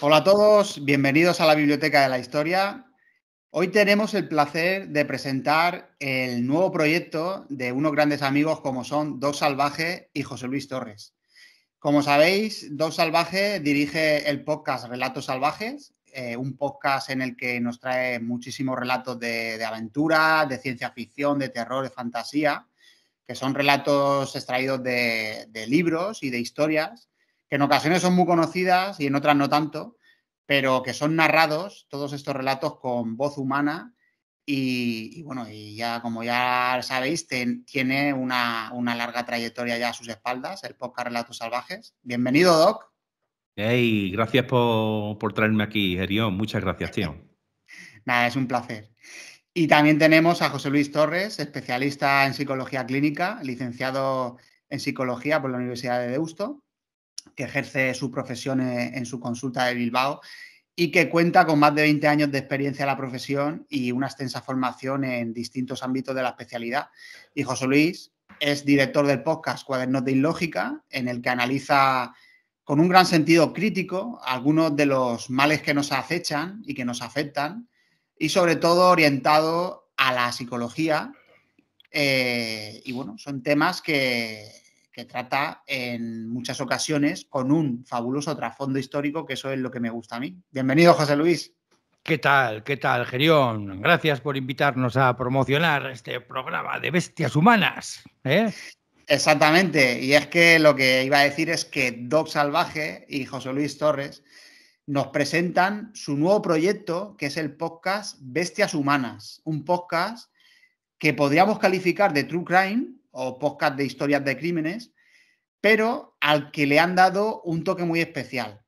Hola a todos, bienvenidos a la Biblioteca de la Historia. Hoy tenemos el placer de presentar el nuevo proyecto de unos grandes amigos como son Dos Salvaje y José Luis Torres. Como sabéis, Dos Salvaje dirige el podcast Relatos Salvajes, eh, un podcast en el que nos trae muchísimos relatos de, aventura, de ciencia ficción, de terror, de fantasía, que son relatos extraídos de libros y de historias que en ocasiones son muy conocidas y en otras no tanto, pero que son narrados todos estos relatos con voz humana y, bueno, y ya como ya sabéis, tiene una, larga trayectoria ya a sus espaldas, el podcast Relatos Salvajes. Bienvenido, Doc. Hey, gracias por, por traerme aquí, Gerión. Muchas gracias, tío. Nada, es un placer. Y también tenemos a José Luis Torres, especialista en psicología clínica, licenciado en psicología por la Universidad de Deusto que ejerce su profesión en, su consulta de Bilbao y que cuenta con más de 20 años de experiencia en la profesión y una extensa formación en distintos ámbitos de la especialidad. Y José Luis es director del podcast Cuadernos de lógica en el que analiza con un gran sentido crítico algunos de los males que nos acechan y que nos afectan, y sobre todo orientado a la psicología. Eh, y bueno, son temas que que trata en muchas ocasiones con un fabuloso trasfondo histórico, que eso es lo que me gusta a mí. Bienvenido, José Luis. ¿Qué tal? ¿Qué tal, Gerión? Gracias por invitarnos a promocionar este programa de bestias humanas. ¿eh? Exactamente, y es que lo que iba a decir es que Doc Salvaje y José Luis Torres nos presentan su nuevo proyecto, que es el podcast Bestias Humanas, un podcast que podríamos calificar de True Crime, o podcast de historias de crímenes, pero al que le han dado un toque muy especial.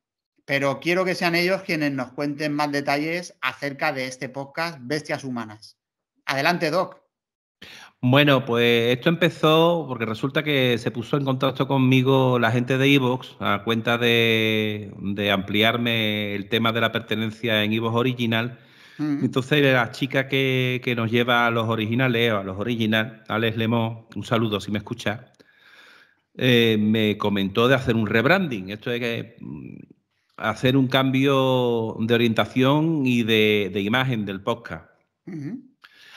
Pero quiero que sean ellos quienes nos cuenten más detalles acerca de este podcast Bestias Humanas. Adelante, Doc. Bueno, pues esto empezó porque resulta que se puso en contacto conmigo la gente de Evox a cuenta de, ampliarme el tema de la pertenencia en Evox Original entonces, eh, la chica que, nos lleva a los originales, a los originales, Alex Lemo, un saludo si me escucha, eh, me comentó de hacer un rebranding. Esto es que mm, hacer un cambio de orientación y de, imagen del podcast.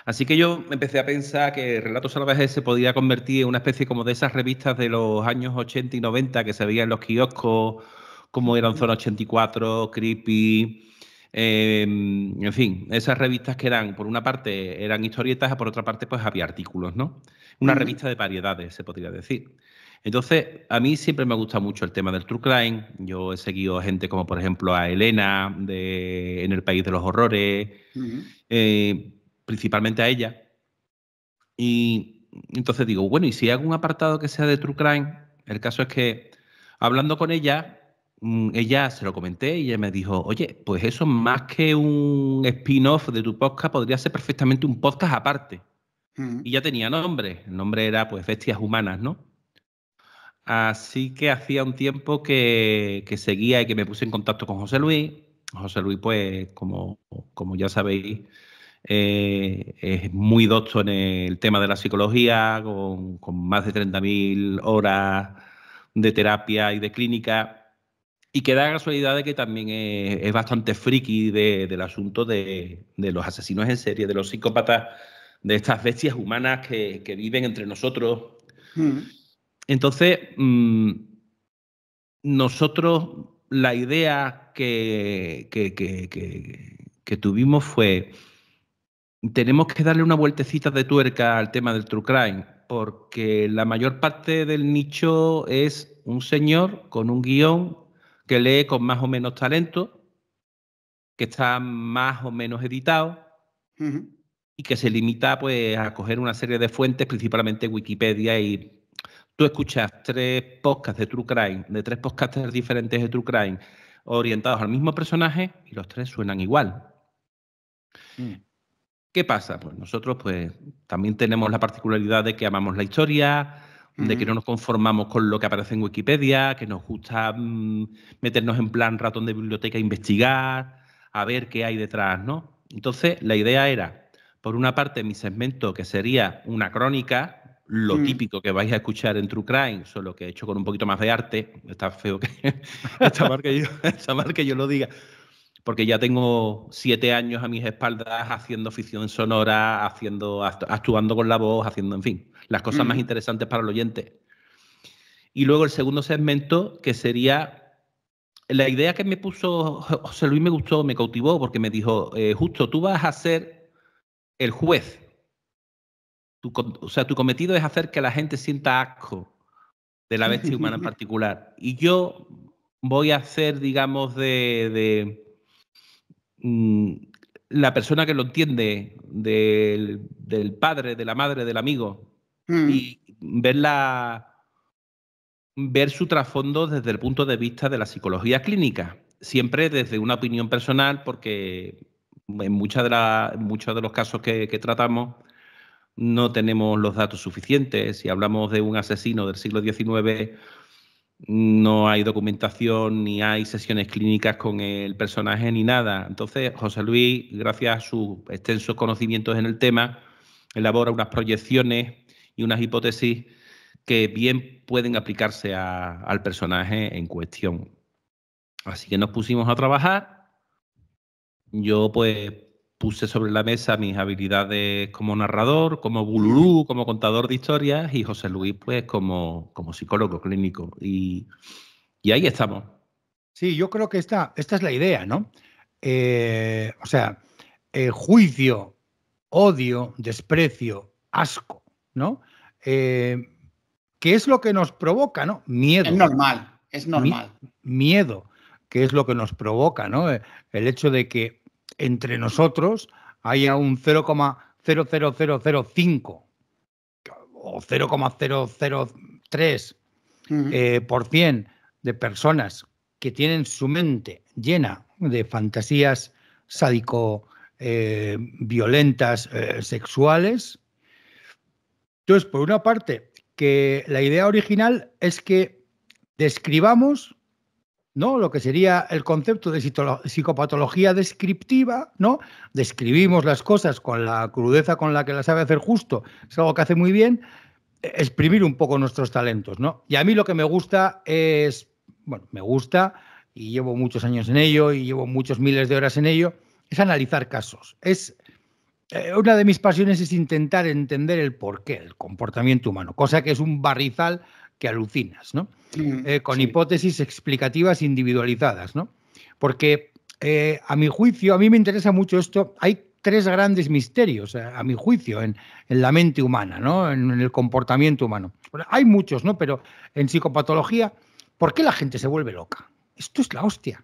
Así que yo empecé a pensar que Relatos Salvajes se podía convertir en una especie como de esas revistas de los años 80 y 90 que se veían en los kioscos, como eran Zona 84, Creepy, Em, en fin, esas revistas que eran, por una parte, eran historietas, y por otra parte, pues había artículos, ¿no? Una revista de variedades, se podría decir. Entonces, a mí siempre me gusta mucho el tema del True Crime. Yo he seguido gente como, por ejemplo, a Elena de En el País de los Horrores, eh, principalmente a ella. Y entonces digo, bueno, ¿y si hago un apartado que sea de True Crime? El caso es que, hablando con ella, Mm, ella se lo comenté y ella me dijo, oye, pues eso más que un spin-off de tu podcast podría ser perfectamente un podcast aparte. Mm. Y ya tenía nombre, el nombre era pues Bestias Humanas, ¿no? Así que hacía un tiempo que, seguía y que me puse en contacto con José Luis. José Luis, pues, como, como ya sabéis, eh, es muy docto en el tema de la psicología, con, con más de 30.000 horas de terapia y de clínica y que da casualidad de que también es, bastante friki del asunto de, los asesinos en serie, de los psicópatas, de estas bestias humanas que, viven entre nosotros. Hmm. Entonces, mm, nosotros la idea que, que, que, tuvimos fue, tenemos que darle una vueltecita de tuerca al tema del true crime, porque la mayor parte del nicho es un señor con un guión que lee con más o menos talento, que está más o menos editado y que se limita pues, a coger una serie de fuentes, principalmente Wikipedia y... Tú escuchas tres podcasts de True Crime, de tres podcasts diferentes de True Crime, orientados al mismo personaje y los tres suenan igual. Mm. ¿Qué pasa? Pues nosotros pues también tenemos la particularidad de que amamos la historia, de que no nos conformamos con lo que aparece en Wikipedia, que nos gusta mm, meternos en plan ratón de biblioteca, investigar, a ver qué hay detrás, ¿no? Entonces, la idea era, por una parte, mi segmento, que sería una crónica, lo mm. típico que vais a escuchar en True Crime, solo que he hecho con un poquito más de arte, está feo que, está, mal que yo, lo diga, porque ya tengo siete años a mis espaldas haciendo ficción sonora, haciendo, actuando con la voz, haciendo, en fin las cosas más interesantes para el oyente. Y luego el segundo segmento, que sería la idea que me puso José Luis me gustó, me cautivó, porque me dijo, eh, justo, tú vas a ser el juez. o sea, tu cometido es hacer que la gente sienta asco de la bestia humana en particular. Y yo voy a ser, digamos, de, mm, la persona que lo entiende, del, del padre, de la madre, del amigo, Mm. y ver la ver su trasfondo desde el punto de vista de la psicología clínica, siempre desde una opinión personal, porque en, muchas de la, muchos de los casos que, que, tratamos no tenemos los datos suficientes. Si hablamos de un asesino del siglo XIX, no hay documentación ni hay sesiones clínicas con el personaje ni nada. Entonces, José Luis, gracias a sus extensos conocimientos en el tema, elabora unas proyecciones y unas hipótesis que bien pueden aplicarse al personaje en cuestión. Así que nos pusimos a trabajar. Yo pues puse sobre la mesa mis habilidades como narrador, como bulurú, como contador de historias y José Luis pues como, como psicólogo clínico. Y, ahí estamos. Sí, yo creo que esta, esta es la idea, ¿no? Eh, o sea, eh, juicio, odio, desprecio, asco ¿no? Eh, ¿Qué es lo que nos provoca, no? Miedo. Es normal, es normal. miedo, ¿Qué es lo que nos provoca, eh, El hecho de que entre nosotros haya un 0,00005 o 0,003 eh, por cien de personas que tienen su mente llena de fantasías sádico violentas sexuales entonces, por una parte, que la idea original es que describamos ¿no? lo que sería el concepto de psicopatología descriptiva, ¿no? Describimos las cosas con la crudeza con la que la sabe hacer justo, es algo que hace muy bien, e-, exprimir un poco nuestros talentos, ¿no? Y a mí lo que me gusta es, bueno, me gusta y llevo muchos años en ello y llevo muchos miles de horas en ello, es analizar casos, es eh, una de mis pasiones es intentar entender el porqué el comportamiento humano, cosa que es un barrizal que alucinas, ¿no? Mm, eh, con hipótesis explicativas individualizadas, ¿no? Porque eh, a mi juicio, a mí me interesa mucho esto, hay tres grandes misterios, a, mi juicio, en, la mente humana, ¿no? En, el comportamiento humano. hay muchos, ¿no? Pero en psicopatología, ¿por qué la gente se vuelve loca? Esto es la hostia.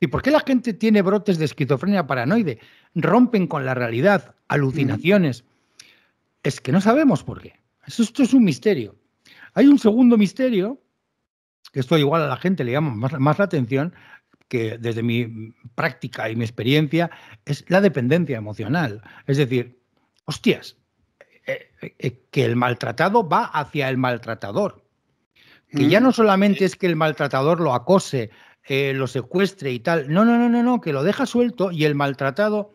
¿Y por qué la gente tiene brotes de esquizofrenia paranoide? Rompen con la realidad, alucinaciones. Es que no sabemos por qué. Esto es un misterio. Hay un segundo misterio, que esto igual a la gente le llama más, la atención, que desde mi práctica y mi experiencia es la dependencia emocional. Es decir, hostias, eh, eh, eh, que el maltratado va hacia el maltratador. Que ya mm. no solamente es que el maltratador lo acose, eh, lo secuestre y tal. No, no, no, no, no, que lo deja suelto y el maltratado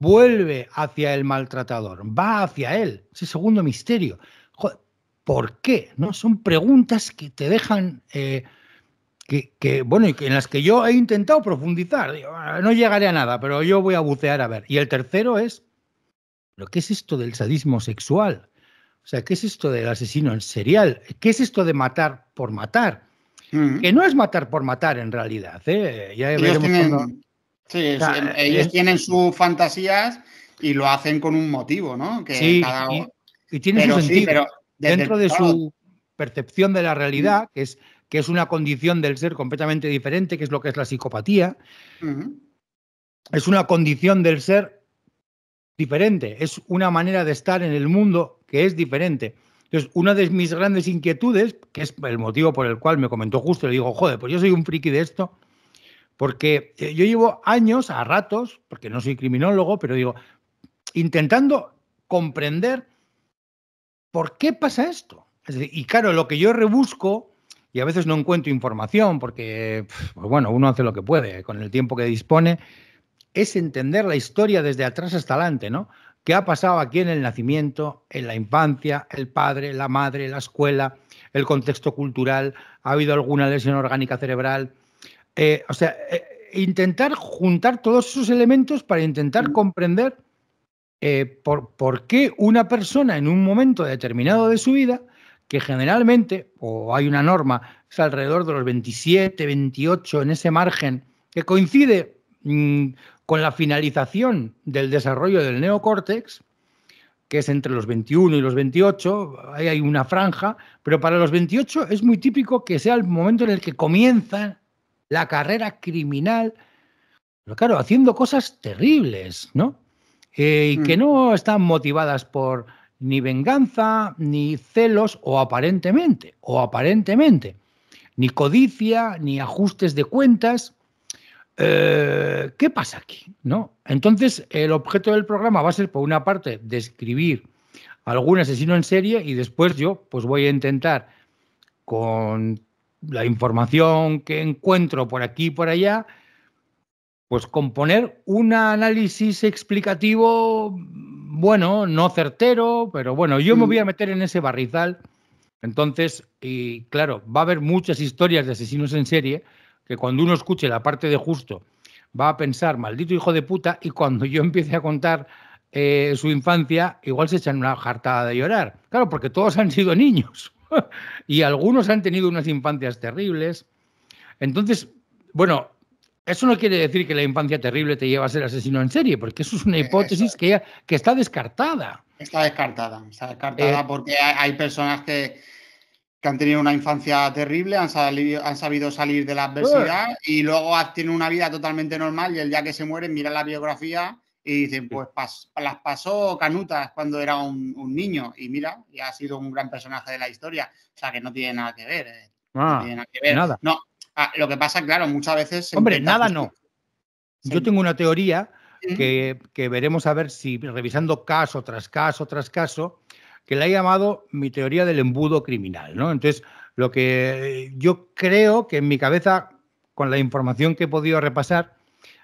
vuelve hacia el maltratador, va hacia él. Ese segundo misterio. ¿Por qué? ¿No? Son preguntas que te dejan. Eh, que, bueno, y en las que yo he intentado profundizar. Ah, no llegaré a nada, pero yo voy a bucear a ver. Y el tercero es, ¿pero qué es esto del sadismo sexual? O sea, ¿qué es esto del asesino en serial? ¿Qué es esto de matar por matar? que no es matar por matar en realidad. ¿eh? ellos tienen, sí, ellos tienen sus fantasías y lo hacen con un motivo, ¿no? sí, y, tiene sentido dentro de su percepción de la realidad, que es, que es una condición del ser completamente diferente, que es lo que es la psicopatía. Es una condición del ser diferente, es una manera de estar en el mundo que es diferente. Entonces, una de mis grandes inquietudes, que es el motivo por el cual me comentó justo, le digo, joder, pues yo soy un friki de esto, porque eh, yo llevo años, a ratos, porque no soy criminólogo, pero digo, intentando comprender por qué pasa esto. y claro, lo que yo rebusco, y a veces no encuentro información, porque, pues bueno, uno hace lo que puede con el tiempo que dispone, es entender la historia desde atrás hasta adelante, ¿no? ¿Qué ha pasado aquí en el nacimiento, en la infancia, el padre, la madre, la escuela, el contexto cultural, ha habido alguna lesión orgánica cerebral. Eh, o sea, eh, intentar juntar todos esos elementos para intentar comprender eh, por, qué una persona en un momento determinado de su vida, que generalmente, o hay una norma, es alrededor de los 27, 28, en ese margen, que coincide mm, con la finalización del desarrollo del neocórtex, que es entre los 21 y los 28, hay una franja, pero para los 28 es muy típico que sea el momento en el que comienza la carrera criminal, pero claro, haciendo cosas terribles, ¿no? Eh, y que mm. no están motivadas por ni venganza, ni celos, o aparentemente, o aparentemente, ni codicia, ni ajustes de cuentas, eh, ¿qué pasa aquí? ¿No? Entonces, el objeto del programa va a ser, por una parte, describir algún asesino en serie y después yo pues voy a intentar con la información que encuentro por aquí y por allá, pues componer un análisis explicativo, bueno, no certero, pero bueno, yo me mm. voy a meter en ese barrizal. Entonces, y claro, va a haber muchas historias de asesinos en serie, que cuando uno escuche la parte de justo va a pensar, maldito hijo de puta, y cuando yo empiece a contar eh, su infancia, igual se echan una jartada de llorar. Claro, porque todos han sido niños y algunos han tenido unas infancias terribles. Entonces, bueno, eso no quiere decir que la infancia terrible te lleva a ser asesino en serie, porque eso es una hipótesis que, que está descartada. Está descartada, está descartada eh, porque hay personas que, que han tenido una infancia terrible, han, han sabido salir de la adversidad y luego tienen una vida totalmente normal y el día que se mueren miran la biografía y dicen, pues las pasó Canutas cuando era un, niño y mira, ya ha sido un gran personaje de la historia, o sea que no tiene nada que ver. Eh, no ah, tiene nada que ver. No, ah, lo que pasa, claro, muchas veces... Hombre, nada no. Yo tengo una teoría que, que veremos a ver si revisando caso tras caso tras caso, que la he llamado mi teoría del embudo criminal, ¿no? Entonces, lo que eh, yo creo que en mi cabeza, con la información que he podido repasar,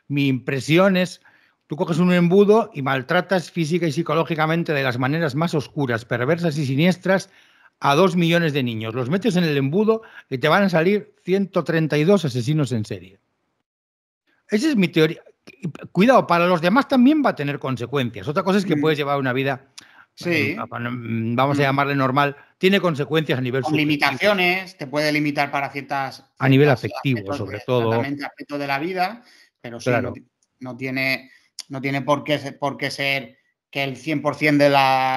mi impresión es, tú coges un embudo y maltratas física y psicológicamente de las maneras más oscuras, perversas y siniestras a dos millones de niños. Los metes en el embudo y te van a salir 132 asesinos en serie. Esa es mi teoría. Cuidado, para los demás también va a tener consecuencias. Otra cosa es que puedes llevar una vida sí. Mm, vamos a mm. llamarle normal, tiene consecuencias a nivel... Con limitaciones, te puede limitar para ciertas... a nivel afectivo, sobre eh, todo. todo. aspecto de la vida, pero sí, no, tiene, no tiene por qué, ser que el 100%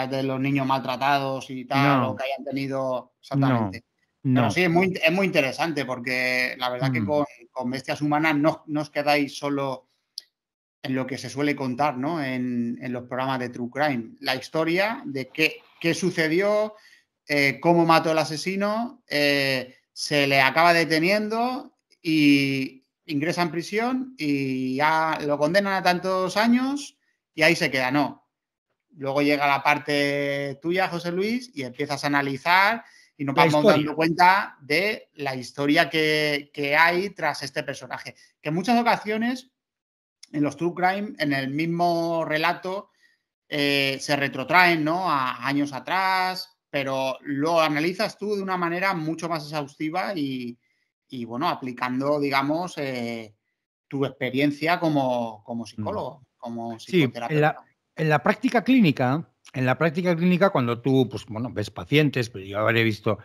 de, de los niños maltratados y tal, o que hayan tenido... Exactamente. No, sí, es muy, es muy interesante porque la verdad que mm. con, bestias humanas no, no os quedáis solo en lo que se suele contar en, los programas de True Crime, la historia de qué, sucedió, eh, cómo mató al asesino, eh, se le acaba deteniendo y ingresa en prisión y ya lo condenan a tantos años y ahí se queda, no. Luego llega la parte tuya, José Luis, y empiezas a analizar y nos vamos dando cuenta de la historia que, que hay tras este personaje, que en muchas ocasiones en los True Crime, en el mismo relato, eh, se retrotraen ¿no? a años atrás, pero lo analizas tú de una manera mucho más exhaustiva y, bueno, aplicando, digamos, eh, tu experiencia como, psicólogo, como psicoterapeuta. Sí, en, la práctica clínica, en la práctica clínica, cuando tú, pues bueno, ves pacientes, pues, yo habré visto,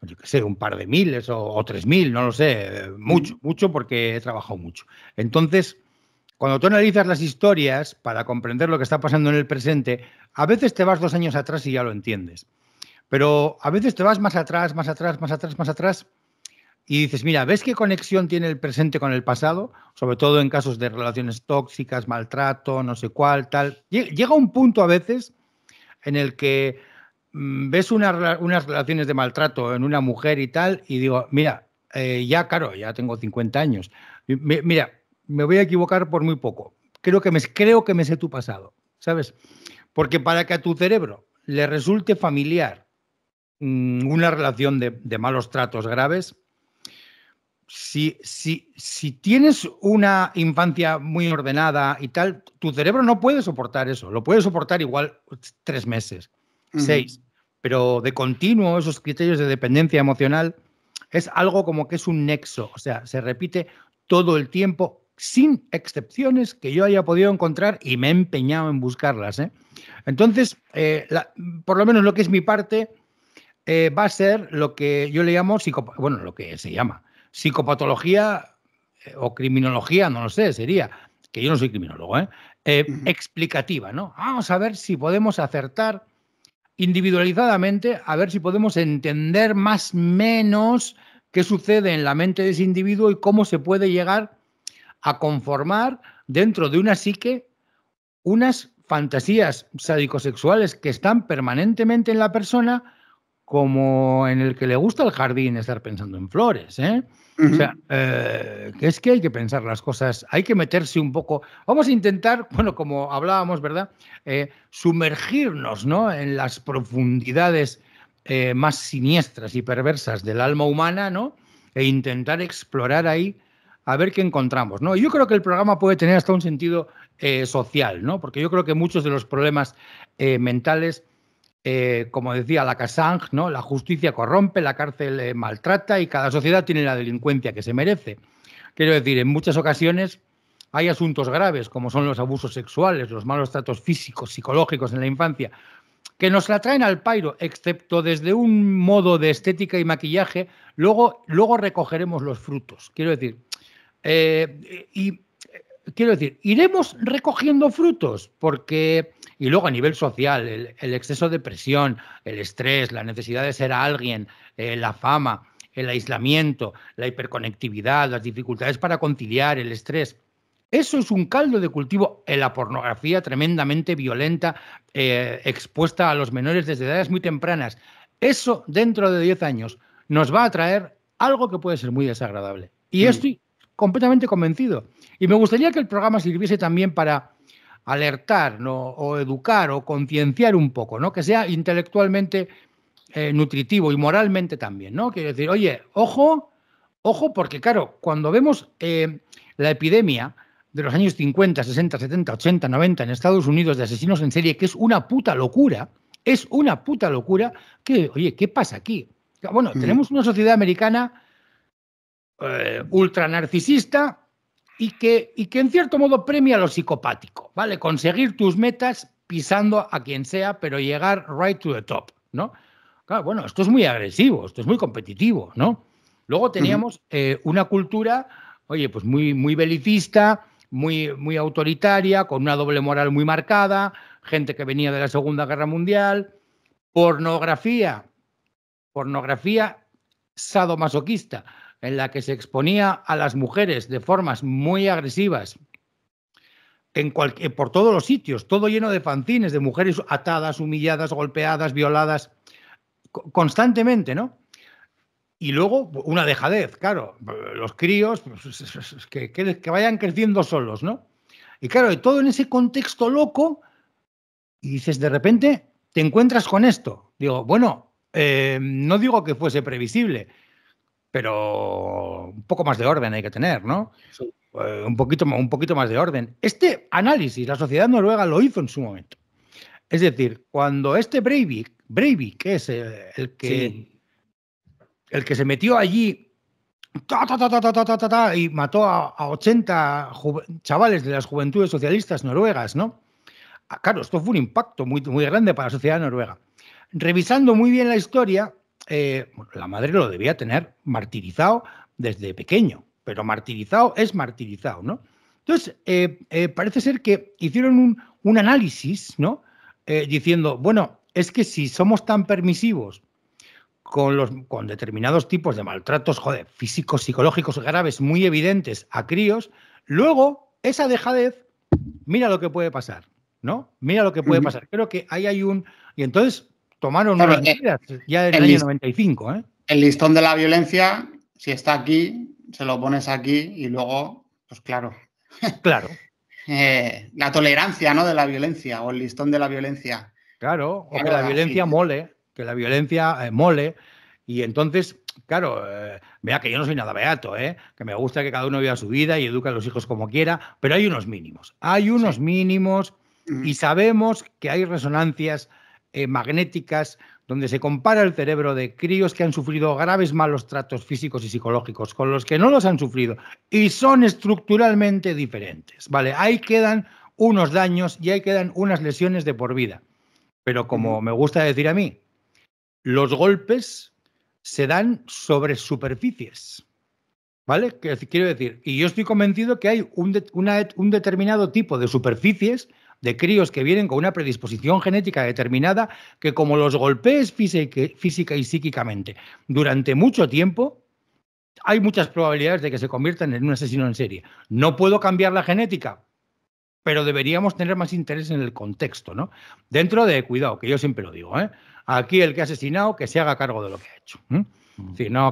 yo qué un par de miles o, o tres mil, no lo sé, eh, mucho, mucho porque he trabajado mucho. Entonces, cuando tú analizas las historias para comprender lo que está pasando en el presente, a veces te vas dos años atrás y ya lo entiendes. Pero a veces te vas más atrás, más atrás, más atrás, más atrás y dices, mira, ¿ves qué conexión tiene el presente con el pasado? Sobre todo en casos de relaciones tóxicas, maltrato, no sé cuál, tal. Llega un punto a veces en el que mm, ves una, unas relaciones de maltrato en una mujer y tal, y digo, mira, eh, ya, claro, ya tengo 50 años. Mira, me voy a equivocar por muy poco. Creo que me, creo que me sé tu pasado, ¿sabes? Porque para que a tu cerebro le resulte familiar mm, una relación de, malos tratos graves, si, si, si tienes una infancia muy ordenada y tal, tu cerebro no puede soportar eso. Lo puede soportar igual tres meses, seis. Pero de continuo, esos criterios de dependencia emocional es algo como que es un nexo. O sea, se repite todo el tiempo sin excepciones que yo haya podido encontrar y me he empeñado en buscarlas. ¿eh? Entonces, eh, por lo menos lo que es mi parte eh, va a ser lo que yo le llamo, bueno, lo que se llama psicopatología o criminología, no lo sé, sería, que yo no soy criminólogo, explicativa, ¿no? Vamos a ver si podemos acertar individualizadamente, a ver si podemos entender más o menos qué sucede en la mente de ese individuo y cómo se puede llegar a conformar dentro de una psique unas fantasías sádico-sexuales que están permanentemente en la persona, como en el que le gusta el jardín estar pensando en flores. ¿eh? O sea, que eh, es que hay que pensar las cosas, hay que meterse un poco. Vamos a intentar, bueno, como hablábamos, ¿verdad? Eh, sumergirnos ¿no? en las profundidades eh, más siniestras y perversas del alma humana, ¿no? E intentar explorar ahí a ver qué encontramos. ¿no? yo creo que el programa puede tener hasta un sentido eh, social, ¿no? porque yo creo que muchos de los problemas eh, mentales, eh, como decía la ¿no? la justicia corrompe, la cárcel maltrata y cada sociedad tiene la delincuencia que se merece. Quiero decir, en muchas ocasiones hay asuntos graves, como son los abusos sexuales, los malos tratos físicos, psicológicos en la infancia, que nos la traen al pairo, excepto desde un modo de estética y maquillaje, luego, luego recogeremos los frutos. Quiero decir, eh, y eh, quiero decir, iremos recogiendo frutos, porque, y luego a nivel social, el, exceso de presión, el estrés, la necesidad de ser alguien, eh, la fama, el aislamiento, la hiperconectividad, las dificultades para conciliar, el estrés. Eso es un caldo de cultivo en la pornografía tremendamente violenta, expuesta a los menores desde edades muy tempranas. Eso dentro de 10 años nos va a traer algo que puede ser muy desagradable. Y mm. estoy completamente convencido. Y me gustaría que el programa sirviese también para alertar o educar o concienciar un poco, ¿no? que sea intelectualmente eh, nutritivo y moralmente también. ¿no? Quiero decir, oye, ojo, ojo, porque claro, cuando vemos eh, la epidemia de los años 50, 60, 70, 80, 90 en Estados Unidos de asesinos en serie, que es una puta locura, es una puta locura, que, oye, ¿qué pasa aquí? Bueno, mm. tenemos una sociedad americana eh, ultra narcisista y que, y que en cierto modo premia lo psicopático, ¿vale? Conseguir tus metas pisando a quien sea, pero llegar right to the top, ¿no? bueno, esto es muy agresivo, esto es muy competitivo, ¿no? Luego teníamos eh, una cultura, oye, pues muy, muy belicista, muy, muy autoritaria, con una doble moral muy marcada, gente que venía de la Segunda Guerra Mundial, pornografía, pornografía sadomasoquista en la que se exponía a las mujeres de formas muy agresivas en eh, por todos los sitios, todo lleno de fanzines, de mujeres atadas, humilladas, golpeadas, violadas, constantemente, ¿no? Y luego una dejadez, claro, los críos que, vayan creciendo solos, ¿no? Y claro, todo en ese contexto loco, y dices, de repente, te encuentras con esto. Digo, bueno, eh, no digo que fuese previsible, pero un poco más de orden hay que tener, ¿no? Eh, un, poquito, más de orden. Este análisis la sociedad noruega lo hizo en su momento. Es decir, cuando este Breivik, Breivik que es eh, el, que, el que se metió allí y mató a, 80 chavales de las juventudes socialistas noruegas, ¿no? Ah, claro, esto fue un impacto muy grande para la sociedad noruega. Revisando muy bien la historia, eh, la madre lo debía tener martirizado desde pequeño, pero martirizado es martirizado, ¿no? Entonces, eh, eh, parece ser que hicieron un, análisis, ¿no? diciendo, bueno, es que si somos tan permisivos con, los, con determinados tipos de maltratos, joder, físicos, psicológicos graves, muy evidentes a críos, luego esa dejadez, mira lo que puede pasar, ¿no? Mira lo que puede pasar. Creo que ahí hay un... Y entonces tomaron unas eh, medidas ya ya el año 95. ¿eh? El listón de la violencia, si está aquí, se lo pones aquí y luego, pues claro. Claro. Eh, la tolerancia, ¿no? De la violencia o el listón de la violencia. Claro, o que la violencia mole, que la violencia mole. Y entonces, claro, vea que yo no soy nada beato, que me gusta que cada uno viva su vida y eduque a los hijos como quiera, pero hay unos mínimos, hay unos mínimos mm. y sabemos que hay resonancias eh, magnéticas, donde se compara el cerebro de críos que han sufrido graves malos tratos físicos y psicológicos con los que no los han sufrido y son estructuralmente diferentes. ¿vale? Ahí quedan unos daños y ahí quedan unas lesiones de por vida. Pero como me gusta decir a mí, los golpes se dan sobre superficies. ¿Vale? Quiero decir, y yo estoy convencido que hay un, un determinado tipo de superficies de críos que vienen con una predisposición genética determinada que como los golpees física y psíquicamente durante mucho tiempo, hay muchas probabilidades de que se conviertan en un asesino en serie. No puedo cambiar la genética, pero deberíamos tener más interés en el contexto, ¿no? Dentro de cuidado, que yo siempre lo digo, ¿eh? Aquí el que ha asesinado, que se haga cargo de lo que ha hecho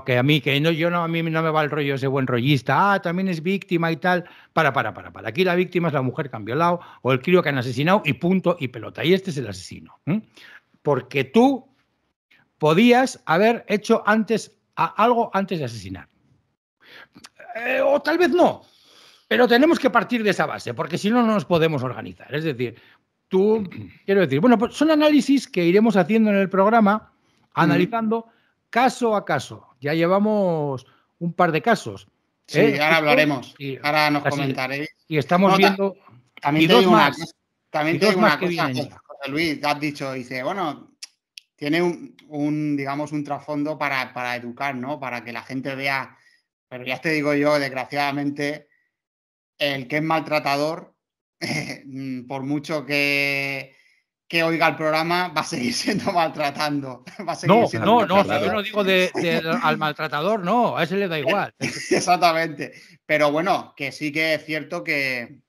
que a mí, que no, yo no, a mí no me va el rollo ese buen rollista, ah, también es víctima y tal. Para, para, para, para. Aquí la víctima es la mujer que han violado o el crío que han asesinado y punto y pelota. Y este es el asesino. Porque tú podías haber hecho antes algo antes de asesinar. Eh, o tal vez no. Pero tenemos que partir de esa base, porque si no, no nos podemos organizar. Es decir, tú, quiero decir, bueno, pues son análisis que iremos haciendo en el programa, analizando caso a caso. Ya llevamos un par de casos. Sí, ¿eh? ahora hablaremos. ahora nos comentaré comentaréis. Y estamos viendo. También también cosa, José Luis, has dicho, dice, bueno, tiene un, digamos, un trasfondo para, para, educar, ¿no? Para que la gente vea. Pero ya te digo yo, desgraciadamente, el que es maltratador, mm, por mucho que que oiga el programa va a seguir siendo maltratando. no, no, no, yo no digo al maltratador, no, a ese le da igual. Exactamente. Pero bueno, que sí que es cierto que,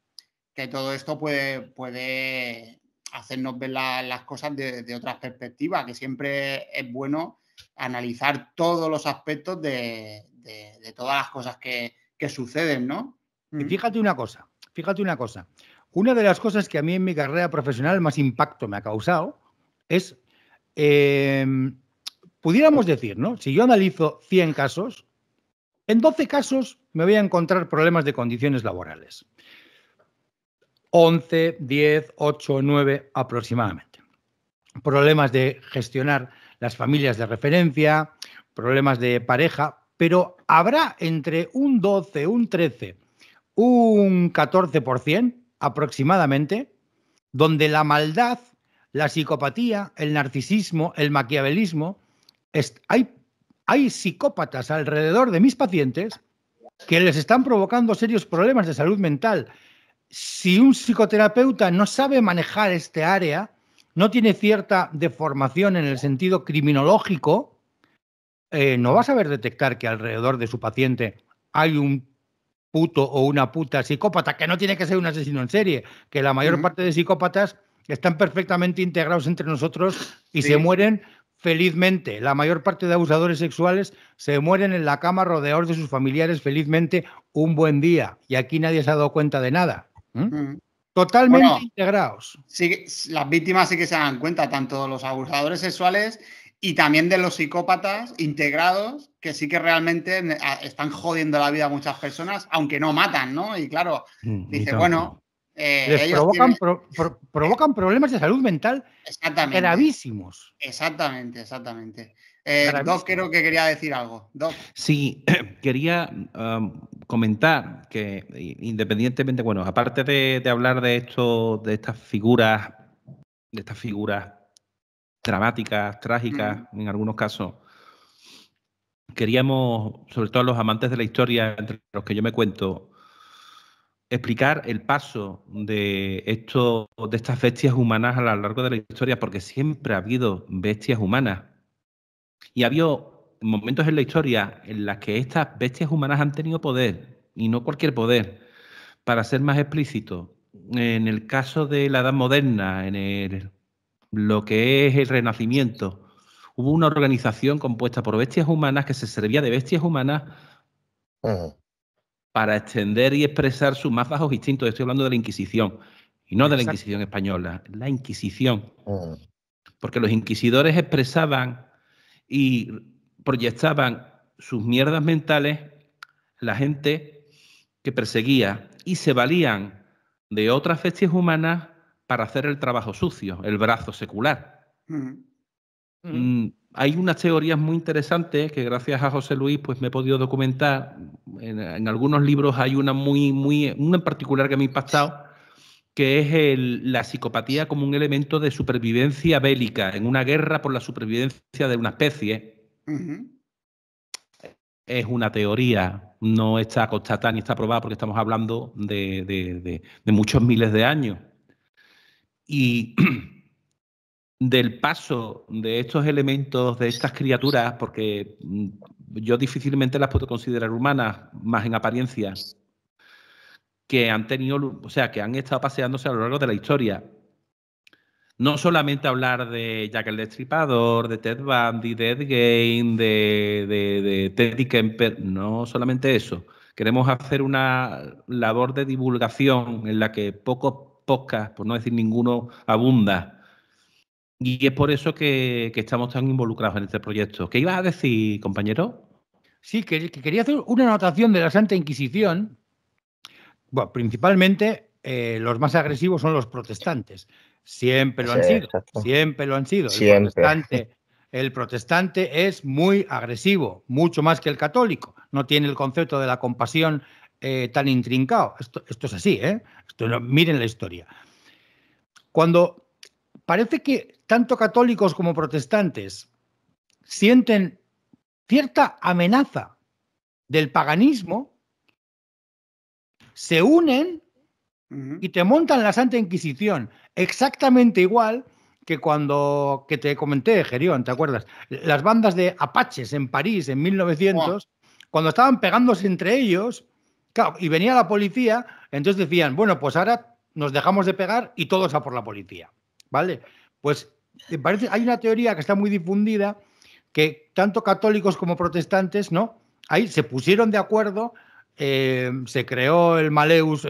todo esto puede, puede hacernos ver las cosas de, de otras perspectivas, que siempre es bueno analizar todos los aspectos de, todas las cosas que, que suceden, ¿no? Y fíjate una cosa, fíjate una cosa. Una de las cosas que a mí en mi carrera profesional más impacto me ha causado es, em, pudiéramos decir, ¿no? Si yo analizo 100 casos, en 12 casos me voy a encontrar problemas de condiciones laborales. 11, 10, 8, 9 aproximadamente. Problemas de gestionar las familias de referencia, problemas de pareja, pero habrá entre un 12, un 13, un 14% aproximadamente, donde la maldad, la psicopatía, el narcisismo, el maquiavelismo, hay, hay psicópatas alrededor de mis pacientes que les están provocando serios problemas de salud mental. Si un psicoterapeuta no sabe manejar este área, no tiene cierta deformación en el sentido criminológico, eh, no va a saber detectar que alrededor de su paciente hay un puto o una puta psicópata, que no tiene que ser un asesino en serie, que la mayor parte de psicópatas están perfectamente integrados entre nosotros y se mueren felizmente. La mayor parte de abusadores sexuales se mueren en la cama rodeados de sus familiares felizmente un buen día y aquí nadie se ha dado cuenta de nada. Totalmente integrados. Sí, las víctimas sí que se dan cuenta, tanto los abusadores sexuales y también de los psicópatas integrados que sí que realmente ah, están jodiendo la vida a muchas personas, aunque no matan, ¿no? Y claro, mm, dice, bueno... Eh, provocan, problemas de salud mental gravísimos. Exactamente, exactamente. Eh, Dos creo que quería decir algo. Doc. Sí, quería um, comentar que eh, independientemente, bueno, aparte de, hablar de esto, de estas figuras, de estas figuras dramáticas, trágicas, en algunos casos. Queríamos, sobre todo los amantes de la historia, entre los que yo me cuento, explicar el paso de, esto, de estas bestias humanas a lo largo de la historia, porque siempre ha habido bestias humanas. Y ha habido momentos en la historia en las que estas bestias humanas han tenido poder, y no cualquier poder. Para ser más explícito, en el caso de la Edad Moderna, en el lo que es el Renacimiento. Hubo una organización compuesta por bestias humanas que se servía de bestias humanas para extender y expresar sus más bajos instintos. Estoy hablando de la Inquisición y no de la Inquisición española, la Inquisición. Porque los inquisidores expresaban y proyectaban sus mierdas mentales la gente que perseguía y se valían de otras bestias humanas para hacer el trabajo sucio, el brazo secular. Mm. Mm, hay unas teorías muy interesantes que gracias a José Luis pues me he podido documentar. En, algunos libros hay una muy, muy, una en particular que me ha impactado, que es la psicopatía como un elemento de supervivencia bélica, en una guerra por la supervivencia de una especie. Es una teoría, no está constatada ni está probada porque estamos hablando de muchos miles de años. Y del paso de estos elementos, de estas criaturas, porque mm, yo difícilmente las puedo considerar humanas, más en apariencia, que han tenido, o sea, que han estado paseándose a lo largo de la historia. No solamente hablar de Jack el Destripador, de Ted Bundy, de Ed de, de, de Teddy Kemper, no solamente eso. Queremos hacer una labor de divulgación en la que pocos pocas, por no decir ninguno, abunda. Y es por eso que, estamos tan involucrados en este proyecto. ¿Qué ibas a decir, compañero? Sí, que, quería hacer una anotación de la Santa Inquisición. Bueno, principalmente eh, los más agresivos son los protestantes. Siempre lo han sido. Siempre lo han sido. el protestante es muy agresivo, mucho más que el católico. No tiene el concepto de la compasión eh, tan intrincado. Esto, es así, ¿eh? Esto miren la historia. Cuando parece que tanto católicos como protestantes sienten cierta amenaza del paganismo, se unen y te montan la Santa Inquisición, exactamente igual que cuando te comenté, Gerión, ¿te acuerdas? Las bandas de apaches en París en 1900, cuando estaban pegándose entre ellos, Claro, y venía la policía, entonces decían, bueno, pues ahora nos dejamos de pegar y todos a por la policía. ¿Vale? Pues eh, parece, hay una teoría que está muy difundida que tanto católicos como protestantes, ¿no? Ahí se pusieron de acuerdo, eh, se creó el eh, Maleus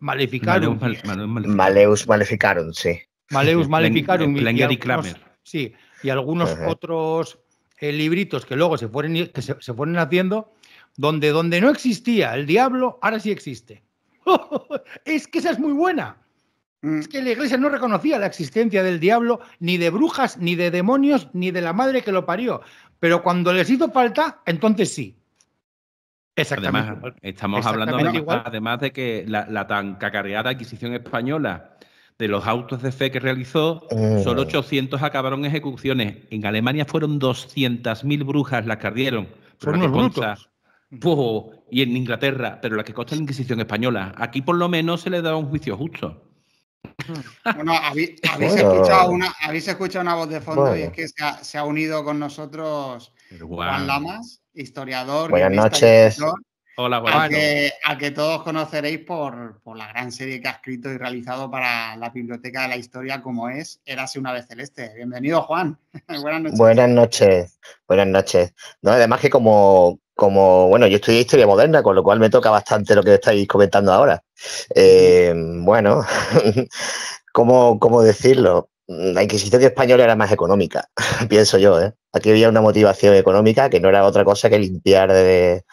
Maleficarum. Maleus, Maleficarum, sí. Maleus Maleficarum. y, algunos, sí, y algunos otros libritos que luego se que se, se fueron haciendo donde no existía el diablo, ahora sí existe. es que esa es muy buena. Mm. Es que la iglesia no reconocía la existencia del diablo, ni de brujas, ni de demonios, ni de la madre que lo parió. Pero cuando les hizo falta, entonces sí. Exactamente. estamos hablando además, de que la, tan cacareada adquisición española de los autos de fe que realizó, eh. solo 800 acabaron ejecuciones. En Alemania fueron 200.000 brujas las que ardieron. Son unos brutos. Pues, y en Inglaterra, pero la que consta la Inquisición española. Aquí por lo menos se le da un juicio justo. Bueno, habéis, escuchado, una, voz de fondo y es que se ha, unido con nosotros Juan Lamas, historiador. Buenas noches. Hola, buenas que, que todos conoceréis por, la gran serie que ha escrito y realizado para la Biblioteca de la Historia, como es Érase una vez celeste. Bienvenido, Juan. buenas noches. Buenas noches. No, además que como, como, bueno, yo estudié historia moderna, con lo cual me toca bastante lo que estáis comentando ahora. Eh, bueno, ¿cómo, decirlo? La Inquisición española era más económica, pienso yo. ¿eh? Aquí había una motivación económica que no era otra cosa que limpiar de,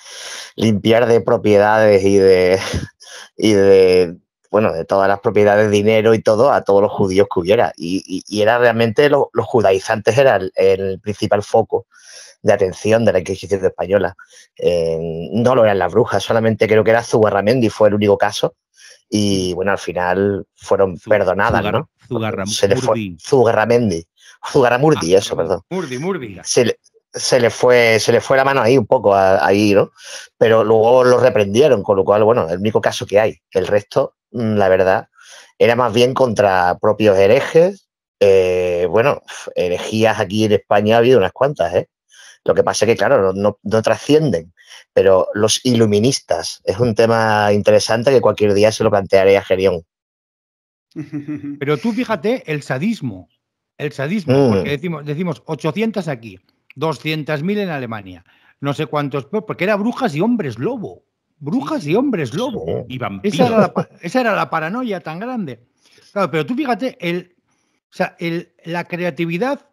limpiar de propiedades y de, de bueno, de todas las propiedades, dinero y todo, a todos los judíos que hubiera. Y, era realmente los judaizantes era el, principal foco de atención de la Inquisición española. Eh, no lo eran las brujas, solamente creo que era Zugarramendi, fue el único caso. Y bueno, al final fueron perdonadas, ¿no? Zugarramendi. Zugarramurdi, ah, eso, perdón. Murdi, Murdi. Se le, se le fue se le fue la mano ahí un poco ahí no pero luego lo reprendieron con lo cual bueno el único caso que hay el resto mm, la verdad era más bien contra propios herejes eh, bueno herejías aquí en España ha habido unas cuantas eh lo que pasa es que, claro, no, trascienden, pero los iluministas es un tema interesante que cualquier día se lo plantearía a Gerión. Pero tú fíjate el sadismo, el sadismo, mm. porque decimos, decimos 800 aquí, 200.000 en Alemania, no sé cuántos, porque era brujas y hombres lobo, brujas y hombres lobo, y vampiros. Esa era, la, paranoia tan grande. Claro, pero tú fíjate, el, la creatividad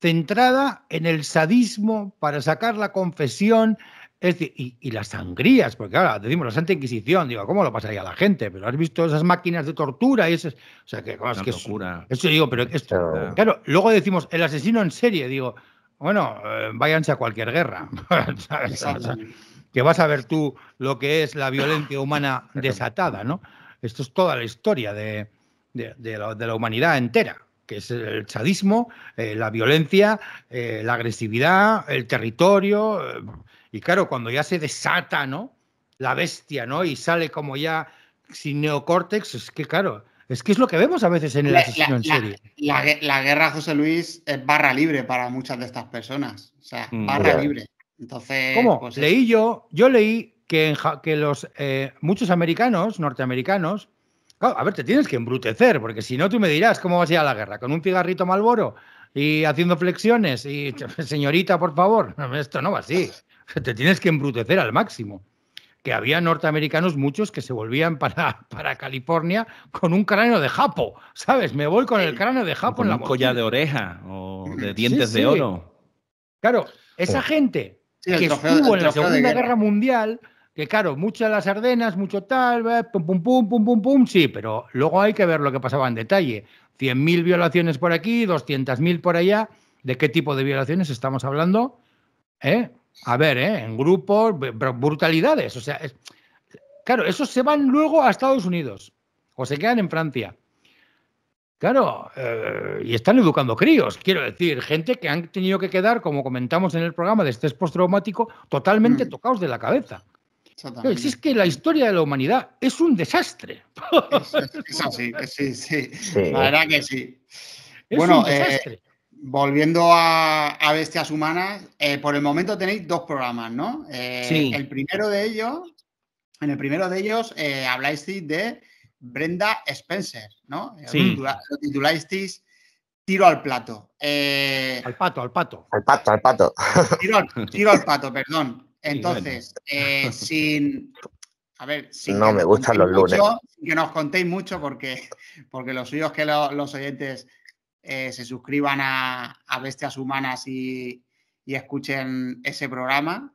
centrada en el sadismo para sacar la confesión y, las sangrías, porque ahora decimos la Santa Inquisición, digo, ¿cómo lo pasaría a la gente? Pero has visto esas máquinas de tortura y esas. O sea, que, que digo, pero esto. Claro. luego decimos el asesino en serie, digo, bueno, eh, váyanse a cualquier guerra. que vas a ver tú lo que es la violencia humana desatada, ¿no? Esto es toda la historia de la humanidad entera que es el chadismo, eh, la violencia, eh, la agresividad, el territorio. Eh, y claro, cuando ya se desata, ¿no? La bestia, ¿no? Y sale como ya sin neocórtex, es que claro, es que es lo que vemos a veces en el la, asesino en serie. La, guerra, José Luis, es barra libre para muchas de estas personas. O sea, mm. barra libre. Entonces. ¿Cómo? Pues leí yo, yo leí que, que los, muchos americanos, norteamericanos, a ver, te tienes que embrutecer, porque si no tú me dirás cómo vas a ir a la guerra, con un cigarrito malboro y haciendo flexiones y señorita, por favor, esto no va así. Te tienes que embrutecer al máximo. Que había norteamericanos muchos que se volvían para, para California con un cráneo de japo, ¿sabes? Me voy con el cráneo de japo en la un de oreja o de dientes de oro. Claro, esa oh. gente que estuvo en la Segunda guerra Mundial que claro, muchas las Ardenas, mucho tal, pum, pum, pum, pum, pum, pum, sí, pero luego hay que ver lo que pasaba en detalle. 100.000 violaciones por aquí, 200.000 por allá. ¿De qué tipo de violaciones estamos hablando? ¿Eh? A ver, ¿eh? en grupos, brutalidades. O sea, es... claro, esos se van luego a Estados Unidos o se quedan en Francia. Claro, eh, y están educando críos, quiero decir, gente que han tenido que quedar, como comentamos en el programa de estrés postraumático, totalmente mm. tocados de la cabeza. Si es que la historia de la humanidad es un desastre. Es, sí, sí, sí, La verdad que sí. bueno, eh, volviendo a, Bestias Humanas, eh, por el momento tenéis dos programas, ¿no? Eh, sí. El primero de ellos, en el primero de ellos habláis de Brenda Spencer, ¿no? Sí. Lo, tituláis Tiro al plato. al pato, al pato. Al pato, al pato. tiro al pato, perdón. Entonces, eh, sin. A ver, si. no me gustan los lunes. que nos contéis mucho porque, porque lo suyo que los oyentes eh, se suscriban a, Bestias Humanas y, escuchen ese programa.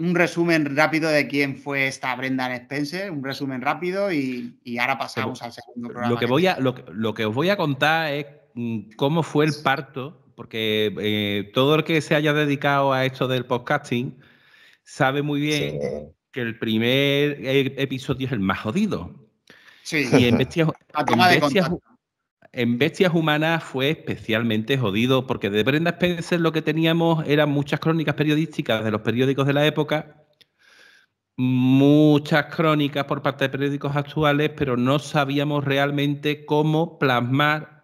un resumen rápido de quién fue esta Brenda Spencer, un resumen rápido y, ahora pasamos al segundo programa. Lo que, voy a, lo que os voy a contar es mm, cómo fue el parto porque eh, todo el que se haya dedicado a esto del podcasting sabe muy bien que el primer e-, episodio es el más jodido. Sí. Y en bestias, en bestias, Humanas fue especialmente jodido, porque de Brenda Spencer lo que teníamos eran muchas crónicas periodísticas de los periódicos de la época, muchas crónicas por parte de periódicos actuales, pero no sabíamos realmente cómo plasmar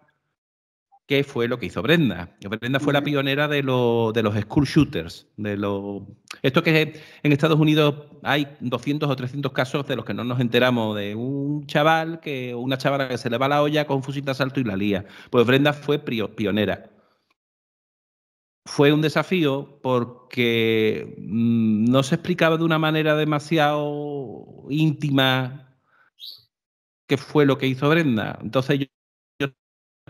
¿Qué fue lo que hizo Brenda? Brenda fue la pionera de, los school shooters. De esto que en Estados Unidos hay 200 o 300 casos de los que no nos enteramos de un chaval que una chavala que se le va la olla con fusil de asalto y la lía. Pues Brenda fue pionera. Fue un desafío porque mm, no se explicaba de una manera demasiado íntima qué fue lo que hizo Brenda. Entonces yo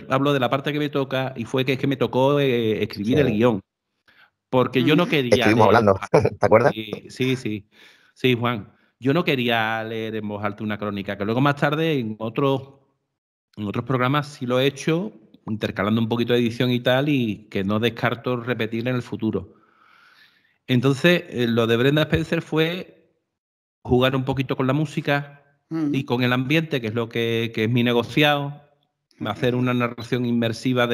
hablo de la parte que me toca y fue que es que me tocó eh, escribir el guión. Porque yo no mm. quería. Estuvimos hablando, ¿te acuerdas? Sí, sí, sí, Juan. Yo no quería leer en voz una crónica, que luego más tarde en otros, en otros programas sí lo he hecho, intercalando un poquito de edición y tal, y que no descarto repetir en el futuro. Entonces, eh, lo de Brenda Spencer fue jugar un poquito con la música mm. y con el ambiente, que es lo que, que es mi negociado, hacer una narración inmersiva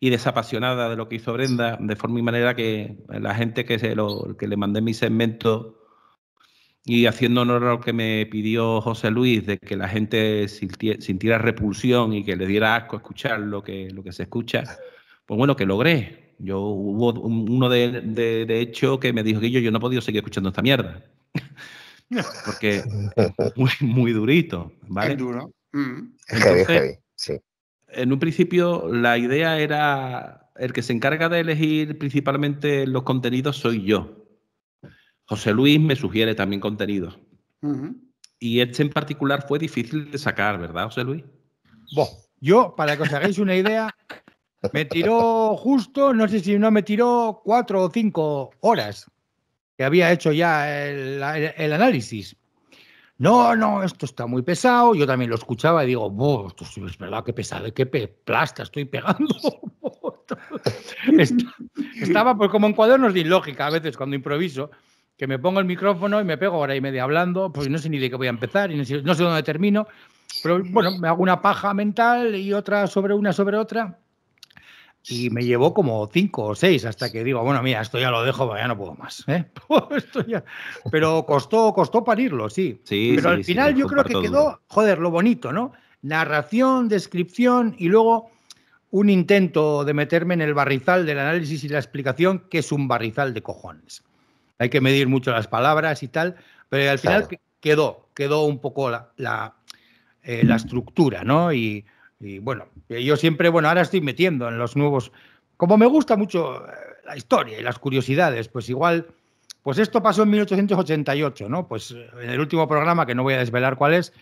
y desapasionada de lo que hizo Brenda, de forma y manera que la gente que, se lo, que le mandé mi segmento y haciendo honor a lo que me pidió José Luis, de que la gente sintiera, repulsión y que le diera asco escuchar lo que, lo que se escucha, pues bueno, que logré. Yo hubo uno de, hecho que me dijo que yo, yo no he podido seguir escuchando esta mierda. Porque es muy, muy durito, ¿vale? Es duro. Mm. Entonces, Sí. En un principio la idea era, el que se encarga de elegir principalmente los contenidos soy yo. José Luis me sugiere también contenidos. Y este en particular fue difícil de sacar, ¿verdad, José Luis? yo, para que os hagáis una idea, me tiró justo, no sé si no me tiró cuatro o cinco horas que había hecho ya el análisis no, no, esto está muy pesado. Yo también lo escuchaba y digo, es verdad, qué pesado, qué plasta estoy pegando. Estaba pues como en cuadernos de lógica, a veces cuando improviso, que me pongo el micrófono y me pego ahora y media hablando, pues no sé ni de qué voy a empezar y no no sé dónde termino. Pero bueno, me hago una paja mental y otra sobre una sobre otra y me llevó como cinco o seis hasta que digo, bueno, mira, esto ya lo dejo, ya no puedo más. ¿eh? Pero costó, costó parirlo, sí. Pero al final yo creo que quedó, ¿eh? joder, lo bonito, ¿no? Narración, descripción y luego un intento de meterme en el barrizal del análisis y la explicación, que es un barrizal de cojones. Hay que medir mucho las palabras y tal, pero al final quedó, quedó un poco la, la eh, estructura, ¿no? Y, y bueno, eh, yo siempre, bueno, ahora estoy metiendo en los nuevos. Como me gusta mucho eh, la historia y las curiosidades, pues igual, pues esto pasó en 1888, ¿no? Pues eh, en el último programa, que no voy a desvelar cuál es,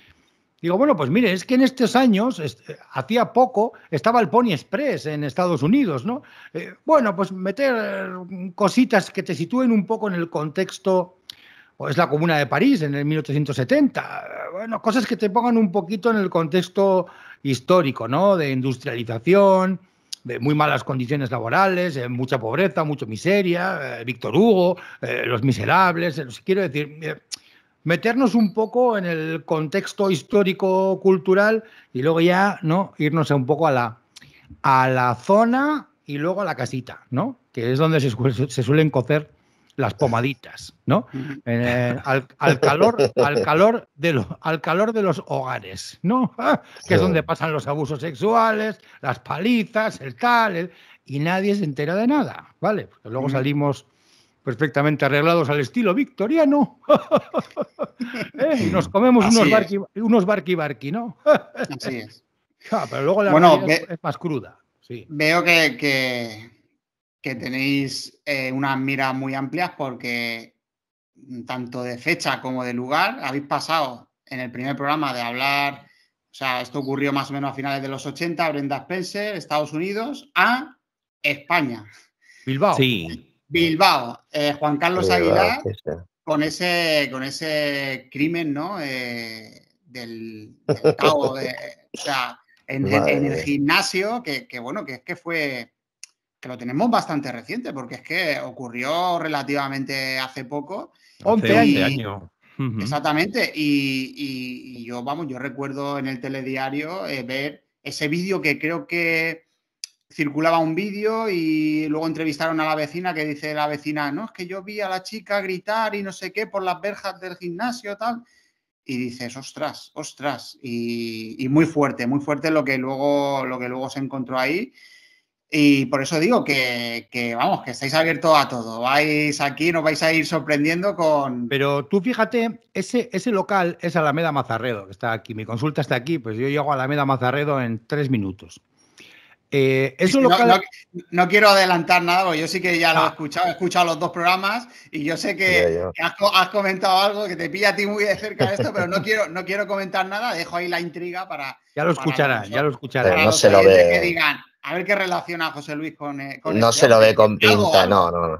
digo, bueno, pues mire, es que en estos años, este, hacía poco, estaba el Pony Express en Estados Unidos, ¿no? bueno, pues meter cositas que te sitúen un poco en el contexto, es pues, la Comuna de París en el 1870, bueno, cosas que te pongan un poquito en el contexto histórico, ¿no? De industrialización, de muy malas condiciones laborales, eh, mucha pobreza, mucha miseria, eh, Víctor Hugo, eh, Los Miserables, quiero decir, meternos un poco en el contexto histórico cultural y luego ya, ¿no? Irnos un poco a la a la zona y luego a la casita, ¿no? Que es donde se, se suelen cocer las pomaditas, ¿no? Eh, al, calor, al, calor de al calor de los hogares, ¿no? Ah, que es donde pasan los abusos sexuales, las palizas, el tal, y nadie se entera de nada, ¿vale? Porque luego salimos perfectamente arreglados al estilo victoriano. ¿Eh? Y nos comemos unos barqui, unos barqui ¿no? Así es. Ah, pero luego la bueno, es más cruda. Sí. Veo que, que tenéis eh, unas miras muy amplias porque mm, tanto de fecha como de lugar habéis pasado en el primer programa de hablar, o sea, esto ocurrió más o menos a finales de los 80, Brenda Spencer, Estados Unidos, a España. Bilbao. Sí. Bilbao. Eh, Juan Carlos Aguilar, con ese, con ese crimen, ¿no? Eh, del, o sea, en, el gimnasio, que, que bueno, que es que fue que lo tenemos bastante reciente, porque es que ocurrió relativamente hace poco. Exactamente. Y, yo, vamos, yo recuerdo en el telediario eh, ver ese vídeo que creo que circulaba un vídeo y luego entrevistaron a la vecina que dice la vecina, no, es que yo vi a la chica gritar y no sé qué por las verjas del gimnasio, tal. Y dices, ostras, ostras. Y, y muy fuerte, muy fuerte lo que luego, lo que luego se encontró ahí. Y por eso digo que, vamos, que estáis abiertos a todo. Vais aquí, nos vais a ir sorprendiendo con. Pero tú fíjate, ese, ese local es Alameda Mazarredo, que está aquí. Mi consulta está aquí, pues yo llego a Alameda Mazarredo en tres minutos. Eh, no, quiero adelantar nada, porque yo sí que ya lo he ah. escuchado, he escuchado los dos programas y yo sé que, Has, comentado algo que te pilla a ti muy de cerca de esto, pero no quiero, no quiero comentar nada, dejo ahí la intriga para. Ya lo escucharán, ya lo escucharán. no se lo ve. A ver qué relaciona José Luis con. Eh, no este se lo ve con pinta, no, no, no.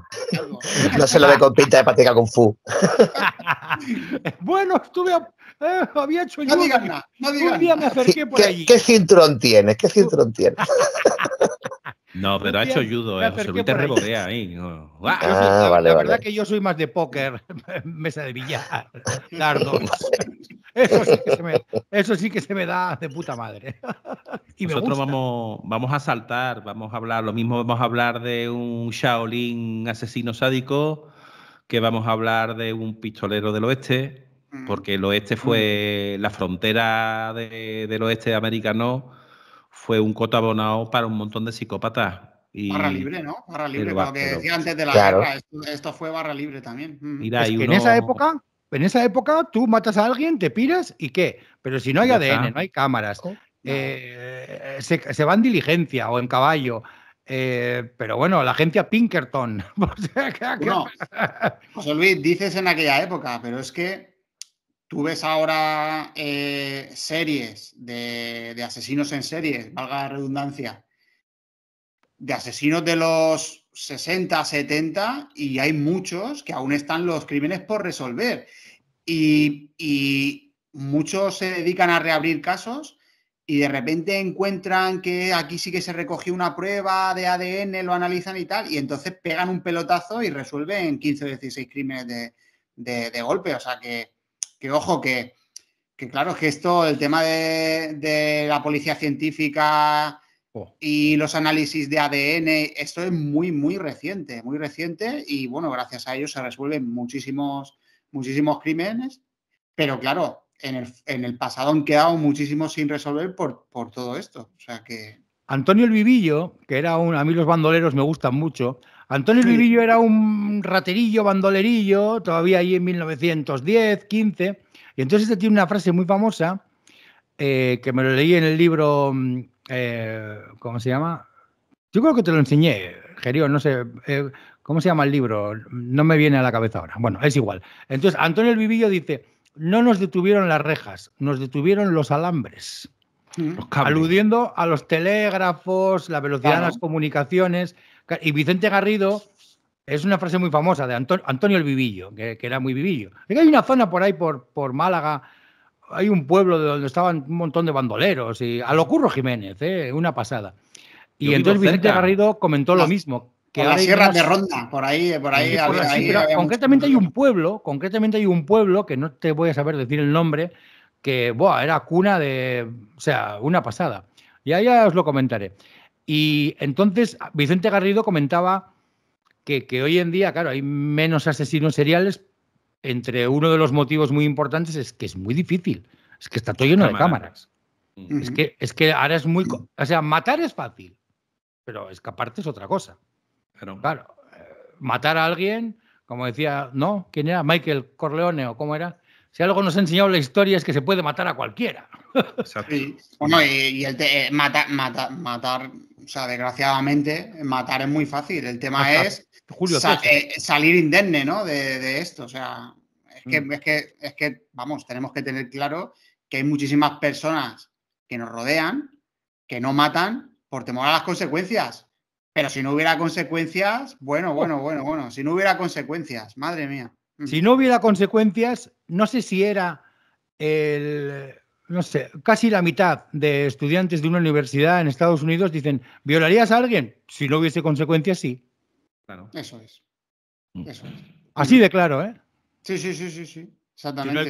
no se lo ve con pinta de práctica Kung Fu. bueno, estuve. Eh, había hecho no nada, no Un día me acerqué por ¿Qué, allí. ¿Qué cinturón tienes? ¿Qué cinturón tienes? No, pero ha hecho judo, eh. José Luis te rebodea ahí. Ah, la, verdad que yo soy más de póker, mesa de billar, dardos. Eso sí, que se me, eso sí que se me, da de puta madre. y Nosotros vamos, vamos a saltar, vamos a hablar, lo mismo vamos a hablar de un Shaolin asesino sádico, que vamos a hablar de un pistolero del oeste, mm. porque el oeste mm. fue la frontera del oeste americano, fue un cotabonao para un montón de psicópatas. Y barra libre, ¿no? Barra libre, lo que decía antes de la guerra, esto, fue barra libre también. Mm. en esa época en esa época tú matas a alguien, te piras y qué. Pero si no hay ADN, no hay cámaras, oh, eh, eh, se, va en diligencia o en caballo. Eh, pero bueno, la agencia Pinkerton. no, José Luis, dices en aquella época, pero es que tú ves ahora series de, de asesinos en series, valga la redundancia, de asesinos de los 60, 70 y hay muchos que aún están los crímenes por resolver. Y, muchos se dedican a reabrir casos y de repente encuentran que aquí sí que se recogió una prueba de ADN, lo analizan y tal, y entonces pegan un pelotazo y resuelven 15 o 16 crímenes de, golpe. O sea que, ojo, que, claro, es que esto, el tema de la policía científica y los análisis de ADN, esto es muy, muy reciente, muy reciente y bueno, gracias a ellos se resuelven muchísimos, muchísimos crímenes, pero claro, en el, en el pasado han quedado muchísimos sin resolver por, por todo esto. O sea que... Antonio el Vivillo, que era un... A mí los bandoleros me gustan mucho. Antonio el Vivillo era un raterillo, bandolerillo, todavía ahí en 1910, 15. Y entonces este tiene una frase muy famosa eh, que me lo leí en el libro mm, eh, ¿cómo se llama? Yo creo que te lo enseñé, Gerio, no sé, eh, ¿cómo se llama el libro? No me viene a la cabeza ahora. Bueno, es igual. Entonces, Antonio el Vivillo dice, no nos detuvieron las rejas, nos detuvieron los alambres. Mm. aludiendo a los telégrafos, la velocidad de las comunicaciones. Y Vicente Garrido es una frase muy famosa de Antonio el Vivillo, que, era muy vivillo. hay una zona por ahí, por, por Málaga, hay un pueblo donde estaban un montón de bandoleros y a lo curro Jiménez, ¿eh? una pasada. Y entonces Vicente Garrido comentó lo mismo. Que la sierra de Ronda, por ahí, por ahí. concretamente hay un pueblo, concretamente hay un pueblo que no te voy a saber decir el nombre, que era cuna de, o sea, una pasada. Y ahí ya os lo comentaré. Y entonces Vicente Garrido comentaba que, que hoy en día, claro, hay menos asesinos seriales, entre uno de los motivos muy importantes es que es muy difícil. Es que está todo lleno de cámaras. Es que, es que ahora es muy. O sea, matar es fácil, pero escaparte es otra cosa. Claro. Eh, matar a alguien, como decía, ¿no? ¿Quién era? Michael Corleone o cómo era. Si algo nos ha enseñado la historia es que se puede matar a cualquiera. bueno, y, el te, eh, mata, matar, o sea, desgraciadamente, matar es muy fácil. El tema es eh, salir indemne, ¿no? De, esto. O sea, es que, mm. es que, es que, vamos, tenemos que tener claro que hay muchísimas personas que nos rodean, que no matan por temor a las consecuencias. Pero si no hubiera consecuencias, bueno, bueno, oh. bueno, bueno, si no hubiera consecuencias, madre mía. Mm. Si no hubiera consecuencias, no sé si era el, no sé, casi la mitad de estudiantes de una universidad en Estados Unidos dicen, ¿violarías a alguien? Si no hubiese consecuencias, sí. Eso es. Mm. Eso es. Así de claro, ¿eh? Sí, sí, sí, sí, sí. Exactamente.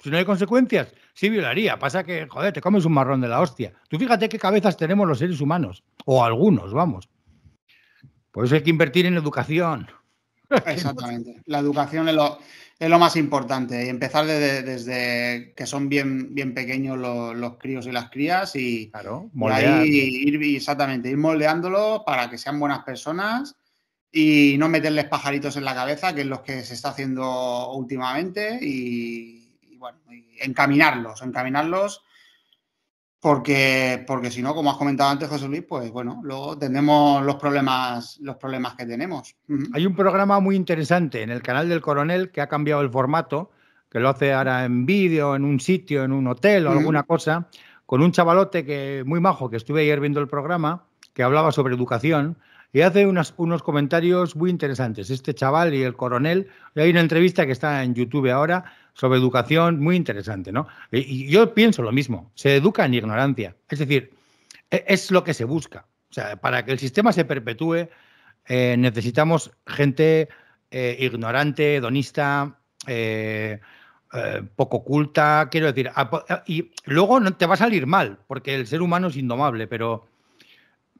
Si no, hay consecuencias, sí violaría. Pasa que, joder, te comes un marrón de la hostia. Tú fíjate qué cabezas tenemos los seres humanos. O algunos, vamos. Por eso hay que invertir en educación. Exactamente. La educación es lo, más importante. Y empezar desde, que son bien, bien pequeños los, críos y las crías y, claro, moldear. ir, exactamente, ir moldeándolo para que sean buenas personas y no meterles pajaritos en la cabeza, que es lo que se está haciendo últimamente, y, bueno, encaminarlos, encaminarlos, porque, porque si no, como has comentado antes, José Luis, pues bueno, luego tendremos los problemas, los problemas que tenemos. Hay un programa muy interesante en el canal del Coronel que ha cambiado el formato, que lo hace ahora en vídeo, en un sitio, en un hotel o alguna cosa, con un chavalote que muy majo, que estuve ayer viendo el programa, que hablaba sobre educación y hace unos, unos comentarios muy interesantes. Este chaval y el coronel, hay una entrevista que está en YouTube ahora sobre educación muy interesante, ¿no? Y, yo pienso lo mismo, se educa en ignorancia, es decir, e, es, lo que se busca. O sea, para que el sistema se perpetúe eh, necesitamos gente eh, ignorante, hedonista, eh, poco culta, quiero decir, y luego no te va a salir mal, porque el ser humano es indomable, pero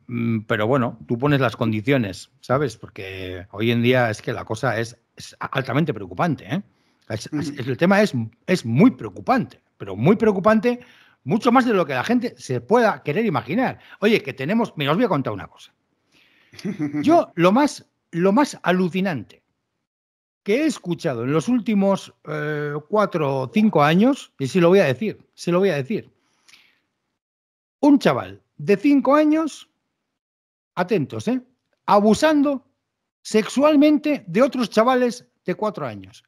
Mm, pero bueno, tú pones las condiciones, ¿sabes? Porque hoy en día es que la cosa es, altamente preocupante. ¿eh? Mm. el tema es, es muy preocupante, pero muy preocupante, mucho más de lo que la gente se pueda querer imaginar. Oye, que tenemos, me os voy a contar una cosa. Yo lo más, lo más alucinante que he escuchado en los últimos eh, cuatro o cinco años, y sí lo voy a decir, se lo voy a decir, un chaval de cinco años atentos, ¿eh? Abusando sexualmente de otros chavales de cuatro años.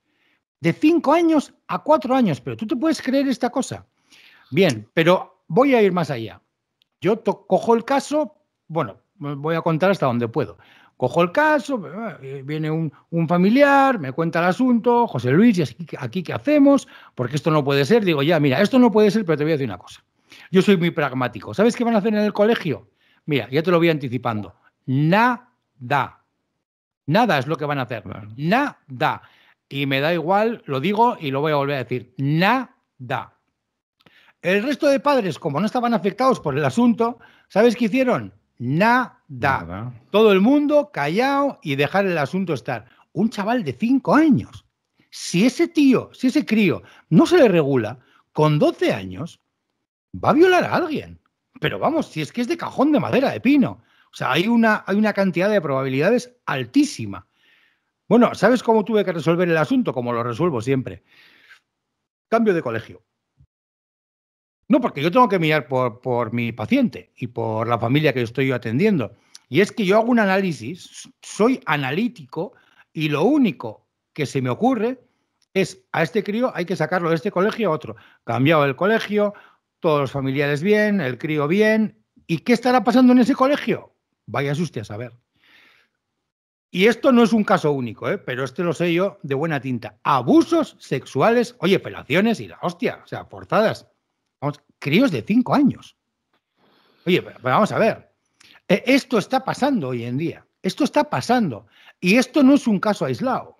De cinco años a cuatro años, pero tú te puedes creer esta cosa. Bien, pero voy a ir más allá. Yo cojo el caso, bueno, voy a contar hasta donde puedo. Cojo el caso, eh, viene un, familiar, me cuenta el asunto, José Luis, ¿y aquí, aquí qué hacemos? Porque esto no puede ser. Digo, ya, mira, esto no puede ser, pero te voy a decir una cosa. Yo soy muy pragmático. ¿Sabes qué van a hacer en el colegio? Mira, ya te lo voy anticipando. Nada. Nada es lo que van a hacer. Nada. Y me da igual, lo digo y lo voy a volver a decir. Nada. El resto de padres, como no estaban afectados por el asunto, ¿sabes qué hicieron? Nada. Nada. Todo el mundo callado y dejar el asunto estar. Un chaval de 5 años. Si ese tío, si ese crío no se le regula, con 12 años, va a violar a alguien. Pero vamos, si es que es de cajón de madera de pino. O sea, hay una, hay una cantidad de probabilidades altísima. Bueno, ¿sabes cómo tuve que resolver el asunto? Como lo resuelvo siempre. Cambio de colegio. No, porque yo tengo que mirar por, por mi paciente y por la familia que estoy yo atendiendo. Y es que yo hago un análisis, soy analítico y lo único que se me ocurre es a este crío hay que sacarlo de este colegio a otro. Cambiado el colegio, todos los familiares bien, el crío bien. ¿Y qué estará pasando en ese colegio? Vaya usted a saber. Y esto no es un caso único, ¿eh? pero este lo sé yo de buena tinta. Abusos sexuales, oye, pelaciones y la hostia, o sea, forzadas. Vamos, críos de cinco años. Oye, vamos a ver. E, esto está pasando hoy en día. Esto está pasando. Y esto no es un caso aislado.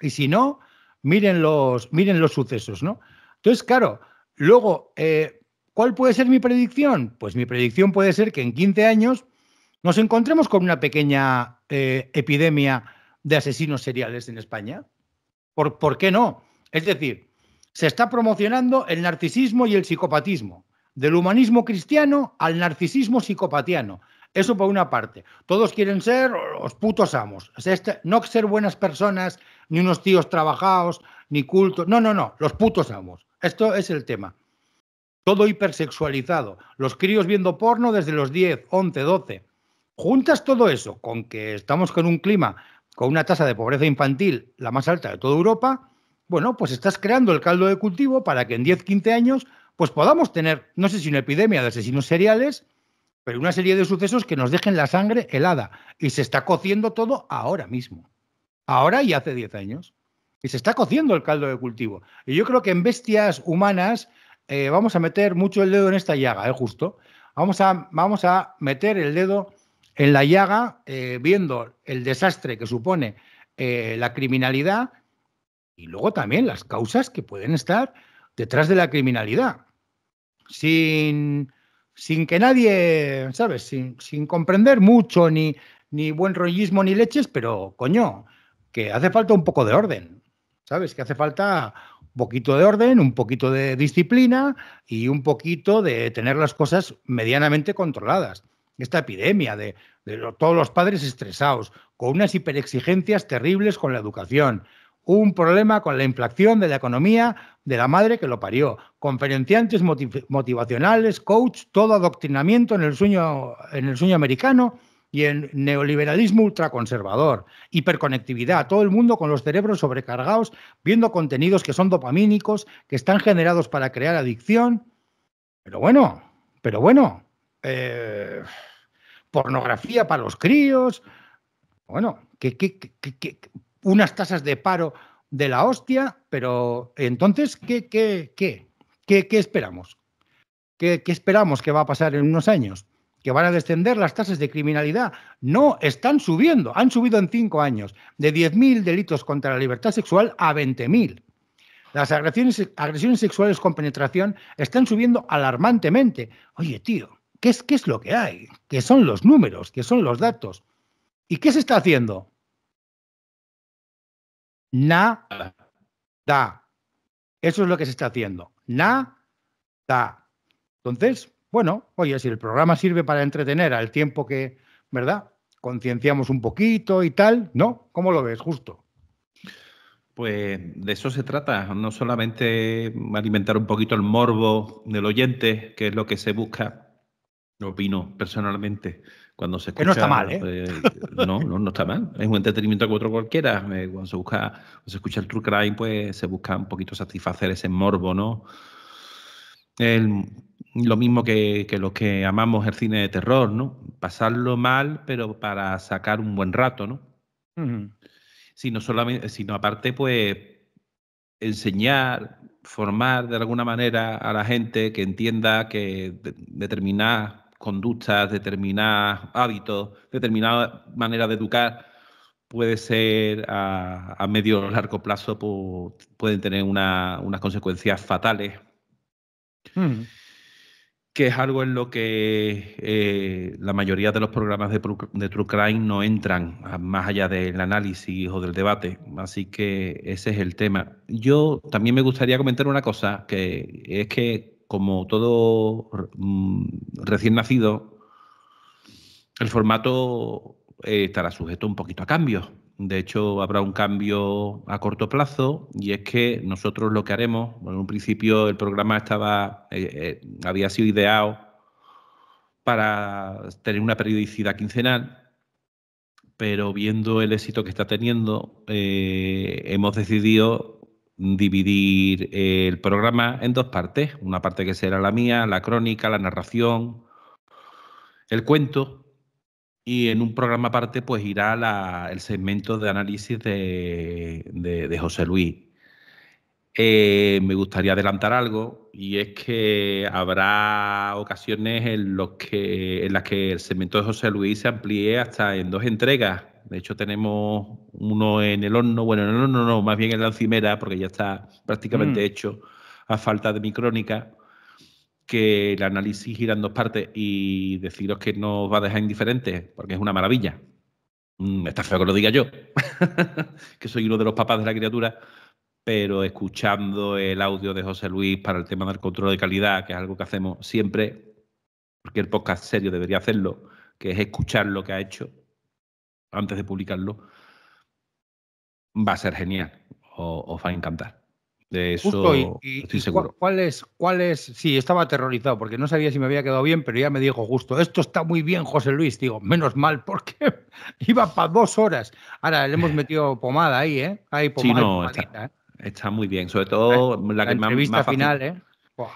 Y si no, miren los, miren los sucesos, ¿no? Entonces, claro, Luego, eh, ¿cuál puede ser mi predicción? Pues mi predicción puede ser que en 15 años nos encontremos con una pequeña eh, epidemia de asesinos seriales en España. ¿Por, ¿Por qué no? Es decir, se está promocionando el narcisismo y el psicopatismo, del humanismo cristiano al narcisismo psicopatiano. Eso por una parte. Todos quieren ser los putos amos. Este, no ser buenas personas, ni unos tíos trabajados, ni cultos. No, no, no, los putos amos. Esto es el tema. Todo hipersexualizado. Los críos viendo porno desde los 10, 11, 12. Juntas todo eso con que estamos con un clima, con una tasa de pobreza infantil la más alta de toda Europa, bueno, pues estás creando el caldo de cultivo para que en 10, 15 años, pues podamos tener, no sé si una epidemia de asesinos seriales, pero una serie de sucesos que nos dejen la sangre helada. Y se está cociendo todo ahora mismo. Ahora y hace 10 años y se está cociendo el caldo de cultivo. Y yo creo que en bestias humanas eh, vamos a meter mucho el dedo en esta llaga, es ¿eh? justo. Vamos a, vamos a meter el dedo en la llaga eh, viendo el desastre que supone la criminalidad y luego también las causas que pueden estar detrás de la criminalidad. Sin, sin que nadie, ¿sabes? Sin, comprender mucho, ni, ni buen rollismo, ni leches, pero coño, que hace falta un poco de orden. ¿sabes? Que hace falta un poquito de orden, un poquito de disciplina y un poquito de tener las cosas medianamente controladas. Esta epidemia de, todos los padres estresados, con unas hiperexigencias terribles con la educación, un problema con la inflación de la economía de la madre que lo parió, conferenciantes motivacionales, coach, todo adoctrinamiento en el sueño, en el sueño americano y el neoliberalismo ultraconservador, hiperconectividad, todo el mundo con los cerebros sobrecargados, viendo contenidos que son dopamínicos, que están generados para crear adicción. Pero bueno, pero bueno, eh, pornografía para los críos, bueno, que, unas tasas de paro de la hostia, pero entonces, ¿qué, qué, qué? ¿Qué, esperamos? ¿Qué, ¿Qué esperamos que va a pasar en unos años? que van a descender las tasas de criminalidad. No, están subiendo. Han subido en cinco años de 10.000 delitos contra la libertad sexual a 20.000. Las agresiones, agresiones sexuales con penetración están subiendo alarmantemente. Oye, tío, ¿qué es, ¿qué es lo que hay? ¿Qué son los números? ¿Qué son los datos? ¿Y qué se está haciendo? Nada. Eso es lo que se está haciendo. Nada. Entonces, bueno, oye, si el programa sirve para entretener al tiempo que, ¿verdad? Concienciamos un poquito y tal, ¿no? ¿Cómo lo ves, justo? Pues de eso se trata, no solamente alimentar un poquito el morbo del oyente, que es lo que se busca, opino personalmente, cuando se escucha... no está mal, ¿eh? pues, no, no, está mal. Es un entretenimiento que otro cualquiera. Eh, cuando, se busca, cuando se escucha el true crime, pues se busca un poquito satisfacer ese morbo, ¿no? lo mismo que, los que amamos el cine de terror, ¿no? Pasarlo mal, pero para sacar un buen rato, ¿no? sino, solamente, sino aparte, pues, enseñar, formar de alguna manera a la gente que entienda que determinadas conductas, determinados hábitos, determinada manera de educar puede ser a, medio o largo plazo, pues, pueden tener unas consecuencias fatales Hmm. Que es algo en lo que eh, la mayoría de los programas de, de True Crime no entran, más allá del análisis o del debate. Así que ese es el tema. Yo también me gustaría comentar una cosa, que es que como todo mm, recién nacido, el formato eh, estará sujeto un poquito a cambios. De hecho, habrá un cambio a corto plazo y es que nosotros lo que haremos, bueno, en un principio el programa estaba, eh, eh, había sido ideado para tener una periodicidad quincenal, pero viendo el éxito que está teniendo, eh, hemos decidido dividir el programa en dos partes. Una parte que será la mía, la crónica, la narración, el cuento, y en un programa aparte, pues irá el segmento de análisis de, José Luis. Eh, me gustaría adelantar algo y es que habrá ocasiones en, las que el segmento de José Luis se amplíe hasta en dos entregas. De hecho, tenemos uno en el horno, bueno, no, no, no, más bien en la encimera, porque ya está prácticamente mm. hecho a falta de mi crónica que el análisis gira en dos partes y deciros que no os va a dejar indiferentes, porque es una maravilla. Mm, está feo que lo diga yo, que soy uno de los papás de la criatura, pero escuchando el audio de José Luis para el tema del control de calidad, que es algo que hacemos siempre, porque el podcast serio debería hacerlo, que es escuchar lo que ha hecho antes de publicarlo, va a ser genial, os va a encantar. De Justo y, seguro. ¿Cuál es? Sí, estaba aterrorizado porque no sabía si me había quedado bien, pero ya me dijo justo, esto está muy bien, José Luis. Digo, menos mal, porque iba para dos horas. Ahora le hemos metido pomada ahí, ¿eh? Ahí pomada. Sí, ¿eh? está, muy bien. Sobre todo la, entrevista final, ¿eh?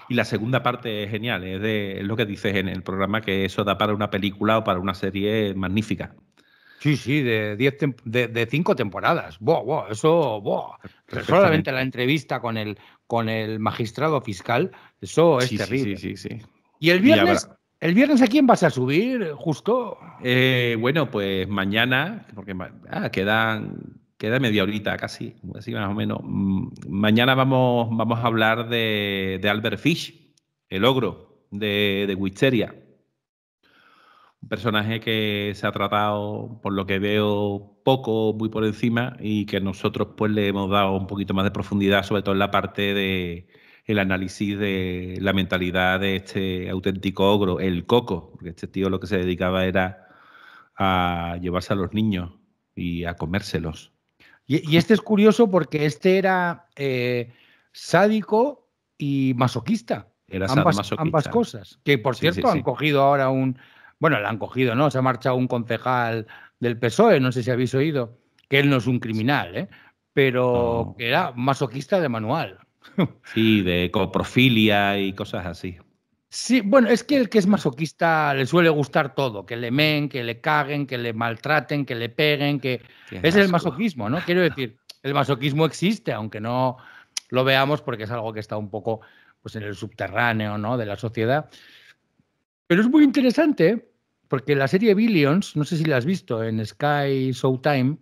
Y la segunda parte es genial, es de es lo que dices en el programa, que eso da para una película o para una serie magnífica. Sí, sí, de, de, cinco temporadas. Buah, buah, eso, buah. Solamente la entrevista con el, con el magistrado fiscal, eso es terrible. Y el viernes, ¿El viernes a quién vas a subir, justo? Eh, bueno, pues mañana, porque ah, quedan, queda media horita casi, así más o menos. Mm, mañana vamos, vamos a hablar de, Albert Fish, el ogro de, de Wisteria. Un personaje que se ha tratado, por lo que veo, poco, muy por encima, y que nosotros pues le hemos dado un poquito más de profundidad, sobre todo en la parte de el análisis de la mentalidad de este auténtico ogro, el coco, porque este tío lo que se dedicaba era a llevarse a los niños y a comérselos. Y, este es curioso porque este era eh, sádico y masoquista. Era ambas, ambas cosas. Que por cierto han cogido ahora un, bueno, la han cogido, ¿no? Se ha marchado un concejal del PSOE, no sé si habéis oído, que él no es un criminal, ¿eh? Pero que era masoquista de manual. Sí, de coprofilia y cosas así. Sí, bueno, es que el que es masoquista le suele gustar todo, que le men, que le caguen, que le maltraten, que le peguen, que es el masoquismo, ¿no? Quiero decir, el masoquismo existe, aunque no lo veamos porque es algo que está un poco pues en el subterráneo, ¿no? de la sociedad. Pero es muy interesante porque la serie Billions, no sé si la has visto en Sky Showtime.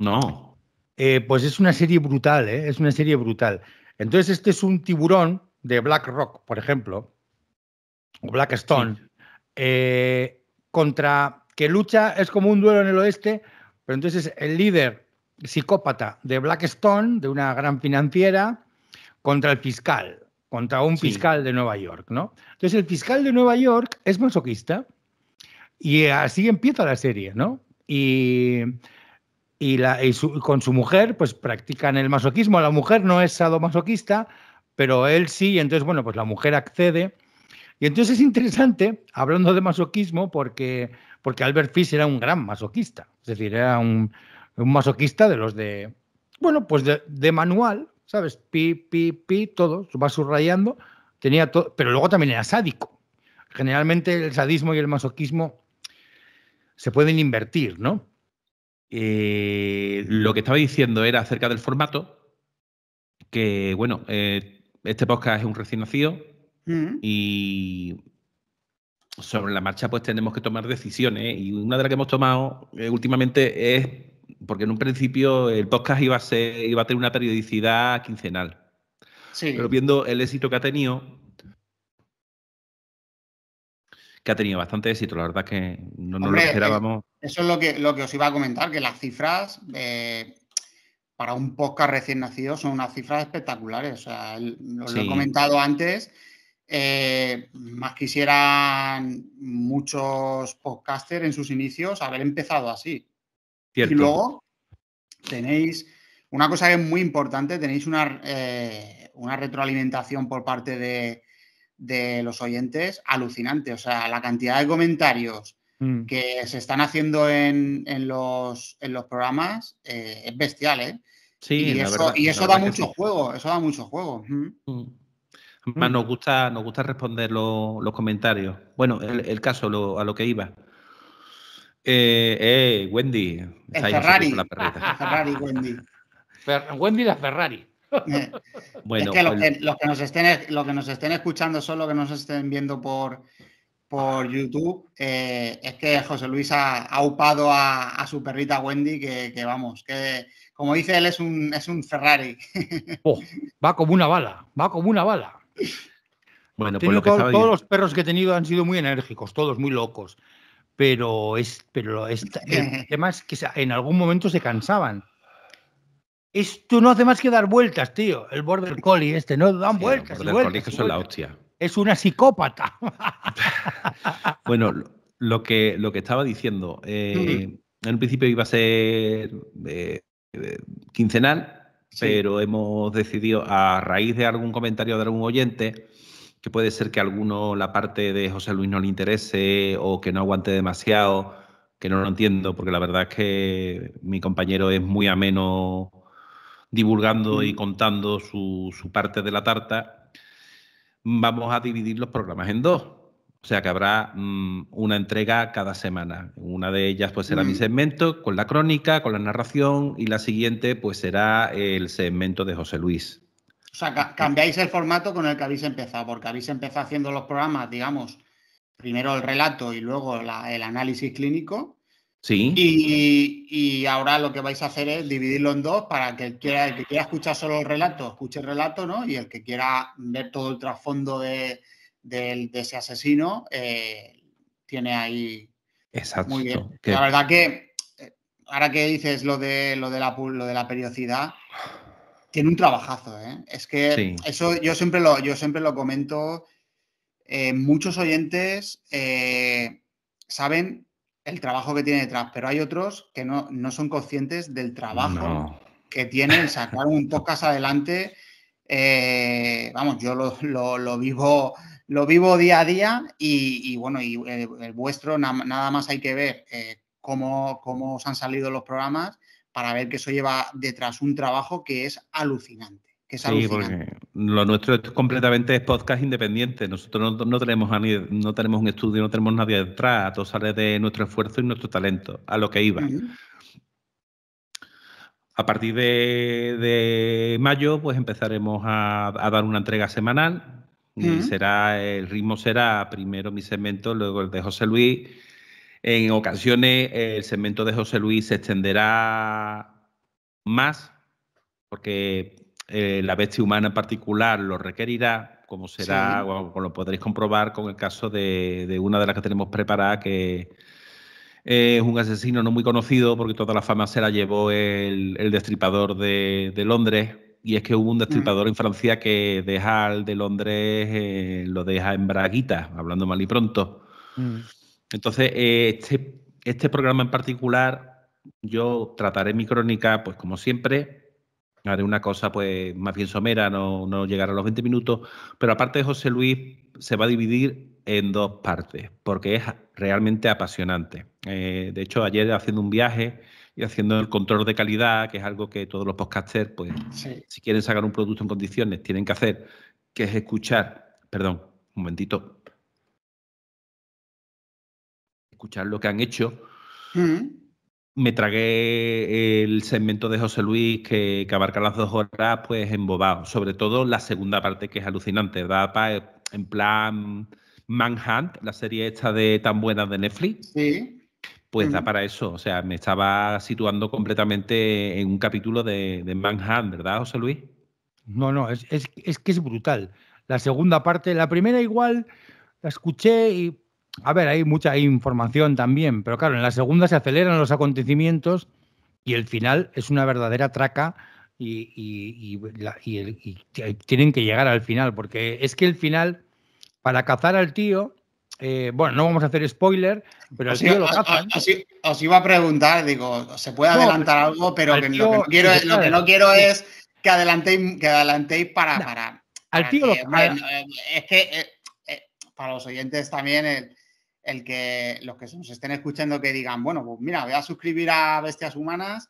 No. Eh, pues es una serie brutal, ¿eh? Es una serie brutal. Entonces, este es un tiburón de Black Rock, por ejemplo, o Black eh, contra que lucha, es como un duelo en el oeste, pero entonces el líder psicópata de Blackstone, de una gran financiera, contra el fiscal, contra un fiscal de Nueva York, ¿no? Entonces el fiscal de Nueva York es masoquista y así empieza la serie, ¿no? Y, y, con su mujer, pues practican el masoquismo. La mujer no es sadomasoquista, pero él sí, y entonces, bueno, pues la mujer accede. Y entonces es interesante, hablando de masoquismo, porque, porque Albert Fish era un gran masoquista, es decir, era un, masoquista de los de, bueno, pues de, manual, ¿sabes? Pi, pi, pi, todo, va subrayando, tenía todo, pero luego también era sádico. Generalmente el sadismo y el masoquismo se pueden invertir, ¿no? Eh, lo que estaba diciendo era acerca del formato, que bueno, eh, este podcast es un recién nacido mm. y sobre la marcha pues tenemos que tomar decisiones y una de las que hemos tomado eh, últimamente es, porque en un principio el podcast iba a, ser, iba a tener una periodicidad quincenal. Sí. Pero viendo el éxito que ha tenido, que ha tenido bastante éxito. La verdad que no lo esperábamos. Eso es lo que, lo que os iba a comentar, que las cifras eh, para un podcast recién nacido son unas cifras espectaculares. O sea, lo, he comentado antes. Eh, más quisieran muchos podcasters en sus inicios haber empezado así. Y luego tenéis una cosa que es muy importante, tenéis una eh, retroalimentación por parte de, de los oyentes alucinante. O sea, la cantidad de comentarios mm. que se están haciendo en, en, los, programas eh, es bestial, ¿eh? Sí, y eso, da mucho juego, eso da mucho juego. Mm. Mm. nos gusta, nos gusta responder los comentarios. Bueno, el, caso a lo que iba. Eh, eh Wendy. Ferrari. Ferrari, Wendy. Wendy la Ferrari bueno, es que, los, Que, nos estén, escuchando son los que nos estén viendo por, por YouTube, eh, es que José Luis ha, upado a, su perrita Wendy, que, vamos, que como dice él, es un, Ferrari. Oh, va como una bala, va como una bala. Bueno, todos los perros que he tenido han sido muy enérgicos, todos muy locos, pero, es, pero es, el tema es que en algún momento se cansaban. Es, tú no hace más que dar vueltas, tío. El border collie este, no dan vueltas. que la hostia. Es una psicópata. bueno, lo que, lo que estaba diciendo, eh, en principio iba a ser eh, eh, quincenal, pero hemos decidido, a raíz de algún comentario de algún oyente, que puede ser que a alguno la parte de José Luis no le interese o que no aguante demasiado, que no lo entiendo, porque la verdad es que mi compañero es muy ameno divulgando y mm. contando su, parte de la tarta, vamos a dividir los programas en dos. O sea que habrá mm, una entrega cada semana. Una de ellas pues será mi mm. segmento con la crónica, con la narración y la siguiente pues será el segmento de José Luis. O sea, cambiáis el formato con el que habéis empezado, porque habéis empezado haciendo los programas, digamos, primero el relato y luego el análisis clínico. Y, ahora lo que vais a hacer es dividirlo en dos para que el, que quiera escuchar solo el relato, escuche el relato, ¿no? Y el que quiera ver todo el trasfondo de, ese asesino, eh, tiene ahí. Exacto. Muy bien. La verdad que eh, ahora que dices lo de lo de la lo de la periodicidad, tiene un trabajazo, ¿eh? Es que eso yo siempre lo, yo siempre lo comento. muchos oyentes saben el trabajo que tiene detrás, pero hay otros que no, no son conscientes del trabajo que tienen, sacar un tocas adelante. Eh, vamos, yo lo, lo, vivo lo vivo día a día y, bueno, y eh, el, vuestro nada más hay que ver eh, cómo, cómo os han salido los programas para ver que eso lleva detrás un trabajo que es alucinante. Que es alucinante lo nuestro es completamente podcast independiente. Nosotros no, tenemos a ni, no tenemos un estudio, no tenemos nadie detrás. Todo sale de nuestro esfuerzo y nuestro talento, a lo que iba. A partir de, mayo, pues empezaremos a, dar una entrega semanal. Y será, el ritmo será primero mi segmento, luego el de José Luis. En ocasiones el segmento de José Luis se extenderá más, porque eh, la bestia humana en particular lo requerirá, como será, o, lo podréis comprobar con el caso de, una de las que tenemos preparada, que es un asesino no muy conocido, porque toda la fama se la llevó el, destripador de, Londres. Y es que hubo un destripador en Francia que deja al de Londres, eh, lo deja en braguita, hablando mal y pronto. Mm. Entonces, eh, este, este programa en particular, yo trataré mi crónica, pues como siempre, haré una cosa pues más bien somera, no, no llegará a los 20 minutos, pero aparte de José Luis se va a dividir en dos partes, porque es realmente apasionante. Eh, de hecho, ayer haciendo un viaje y haciendo el control de calidad, que es algo que todos los podcasters, pues si quieren sacar un producto en condiciones, tienen que hacer, que es escuchar, perdón, un momentito, mm. escuchar lo que han hecho. Mm me tragué el segmento de José Luis que, abarca las dos horas, pues embobado. Sobre todo la segunda parte que es alucinante, ¿verdad? para eh, en plan Manhunt, la serie esta de tan buena de Netflix. Sí. Pues da para eso, o sea, me estaba situando completamente en un capítulo de, de Manhunt, ¿verdad, José Luis? No, no, es, es que es brutal. La segunda parte, la primera igual la escuché y a ver, hay mucha información también, pero claro, en la segunda se aceleran los acontecimientos y el final es una verdadera traca y, tienen que llegar al final, porque es que el final, para cazar al tío, eh, bueno, no vamos a hacer spoiler, pero al tío lo cazan. Os, iba a preguntar, digo, se puede adelantar algo, pero lo, que no quiero, es que adelantéis, para, para, Al tío eh, Es que eh, para los oyentes también el que los que nos estén escuchando que digan, bueno, pues mira, voy a suscribir a Bestias Humanas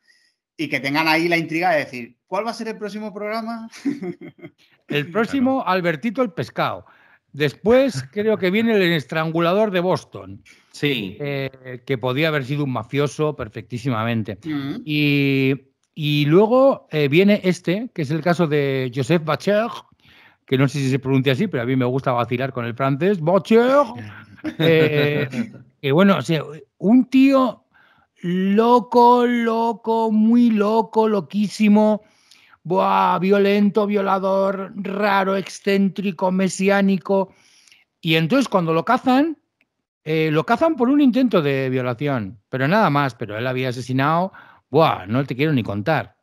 y que tengan ahí la intriga de decir, ¿cuál va a ser el próximo programa? El próximo, Albertito el Pescado. Después creo que viene el estrangulador de Boston. Sí. Eh, que podía haber sido un mafioso perfectísimamente. Mm. y, luego eh, viene este, que es el caso de Joseph Bacher, que no sé si se pronuncia así, pero a mí me gusta vacilar con el francés. Bacher. y eh, eh, bueno, un tío loco, loco, muy loco, loquísimo, buah, violento, violador, raro, excéntrico, mesiánico. Y entonces cuando lo cazan, eh, lo cazan por un intento de violación, pero nada más, pero él había asesinado, buah, no te quiero ni contar.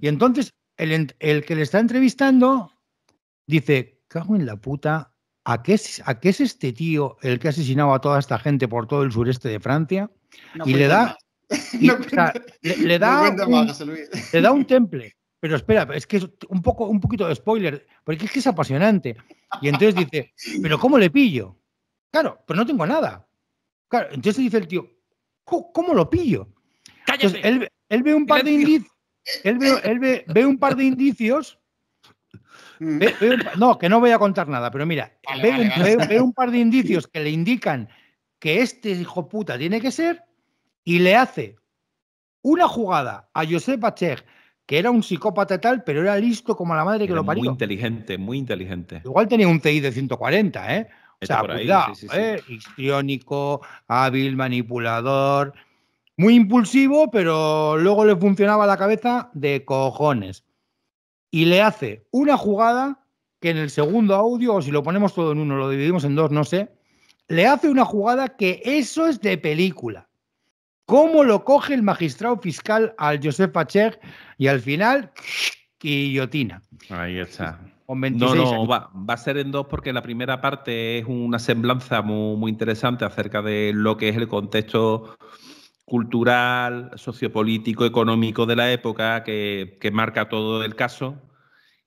Y entonces el, el que le está entrevistando dice, cago en la puta, ¿a qué, es, este tío el que ha asesinado a toda esta gente por todo el sureste de Francia? y le da, le, da un, le da un temple. Pero espera, es que es un, poco, un poquito de spoiler, porque es que es apasionante. Y entonces dice, ¿pero cómo le pillo? Claro, pero no tengo nada. Claro, entonces dice el tío, ¿cómo, lo pillo? Cállate. él, ve un par de indicios. Él, ve, un par de indicios no, que no voy a contar nada, pero mira, ve, un par de indicios que le indican que este hijo puta tiene que ser y le hace una jugada a Josep Pacheco, que era un psicópata tal, pero era listo como la madre que lo parió. Muy inteligente, muy inteligente. Igual tenía un CI de 140, ¿eh? O sea, cuidado, ¿eh? histriónico, hábil, manipulador, muy impulsivo, pero luego le funcionaba la cabeza de cojones y le hace una jugada que en el segundo audio, o si lo ponemos todo en uno, lo dividimos en dos, no sé, le hace una jugada que eso es de película. ¿Cómo lo coge el magistrado fiscal al Josep Pacher y al final guillotina? Ahí está. no, va, a ser en dos porque la primera parte es una semblanza muy, muy interesante acerca de lo que es el contexto cultural, sociopolítico, económico de la época que, marca todo el caso.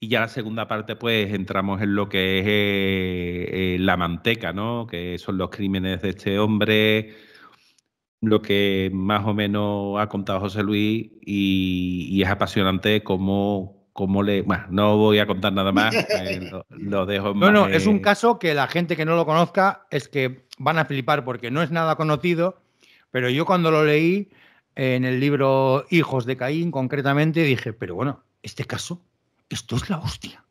Y ya la segunda parte, pues entramos en lo que es eh, eh, la manteca, ¿no? Que son los crímenes de este hombre, lo que más o menos ha contado José Luis, y, es apasionante cómo, cómo le. Bueno, no voy a contar nada más, lo, dejo. no, es un caso que la gente que no lo conozca es que van a flipar porque no es nada conocido pero yo cuando lo leí en el libro Hijos de Caín, concretamente, dije, pero bueno, este caso, esto es la hostia.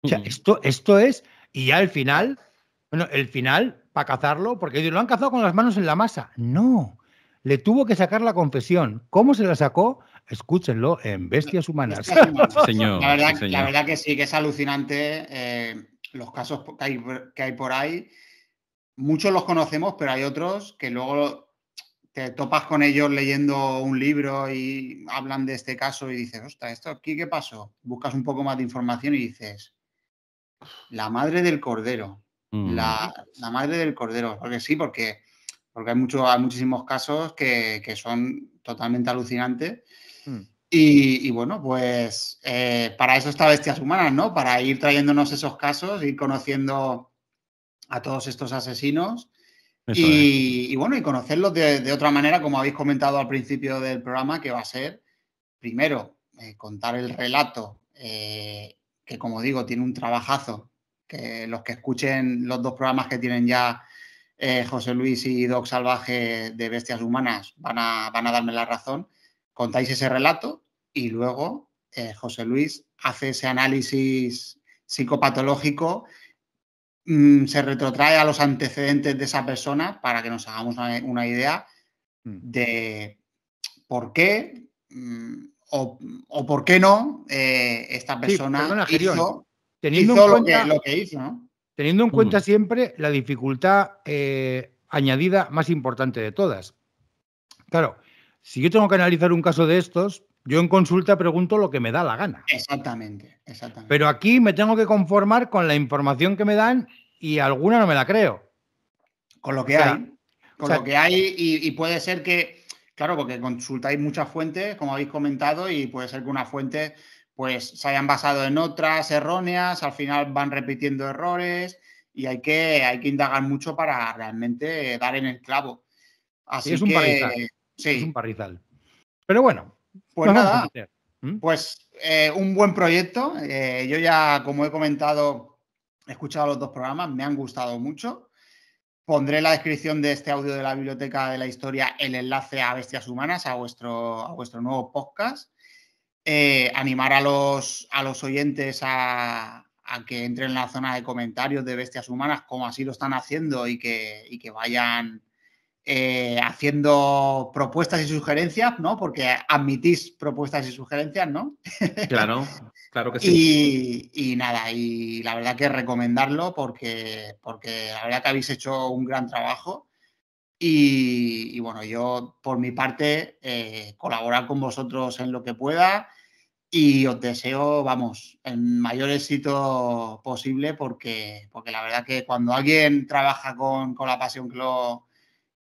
O sea, esto, esto es, y ya el final, bueno, el final, para cazarlo, porque lo han cazado con las manos en la masa. No, le tuvo que sacar la confesión. ¿Cómo se la sacó? Escúchenlo en Bestias Humanas. la, verdad, que sí, que es alucinante eh, los casos que hay por ahí. Muchos los conocemos, pero hay otros que luego te topas con ellos leyendo un libro y hablan de este caso y dices, ¡Ostras! ¿esto aquí qué pasó? Buscas un poco más de información y dices, la madre del cordero, mm. la, madre del cordero, porque sí, porque, porque hay, mucho, hay muchísimos casos que, son totalmente alucinantes. Mm. Y, bueno, pues eh, para eso está Bestias Humanas, ¿no? Para ir trayéndonos esos casos, ir conociendo a todos estos asesinos y, bueno, y conocerlos de, otra manera, como habéis comentado al principio del programa, que va a ser, primero, eh, contar el relato, eh, que como digo, tiene un trabajazo, que los que escuchen los dos programas que tienen ya eh, José Luis y Doc Salvaje de Bestias Humanas van a, van a darme la razón, contáis ese relato y luego José Luis hace ese análisis psicopatológico Mm, se retrotrae a los antecedentes de esa persona para que nos hagamos una, idea mm. de por qué mm, o, por qué no esta persona hizo, teniendo en cuenta, que, hizo. Teniendo en cuenta siempre la dificultad eh, añadida más importante de todas. Claro, si yo tengo que analizar un caso de estos, yo en consulta pregunto lo que me da la gana. Exactamente, exactamente. Pero aquí me tengo que conformar con la información que me dan y alguna no me la creo. Con lo que hay. Con lo que hay y, puede ser que, claro, porque consultáis muchas fuentes, como habéis comentado, y puede ser que una fuente pues se hayan basado en otras erróneas, al final van repitiendo errores y hay que, hay que indagar mucho para realmente dar en el clavo. Así es un parrizal. Es un parrizal. Pero bueno, pues nada, ¿Mm? pues eh, un buen proyecto. Eh, yo ya, como he comentado, he escuchado los dos programas, me han gustado mucho. Pondré en la descripción de este audio de la Biblioteca de la Historia el enlace a Bestias Humanas, a vuestro, a vuestro nuevo podcast. Eh, animar a los, a los oyentes a, a, que entren en la zona de comentarios de Bestias Humanas, como así lo están haciendo, y que, y que vayan eh, haciendo propuestas y sugerencias, ¿no? Porque admitís propuestas y sugerencias, ¿no? Claro, claro que sí. Y, nada, y la verdad que recomendarlo porque, porque la verdad que habéis hecho un gran trabajo. Y, bueno, yo por mi parte eh, colaborar con vosotros en lo que pueda y os deseo, vamos, el mayor éxito posible porque, porque la verdad que cuando alguien trabaja con, con la pasión que lo,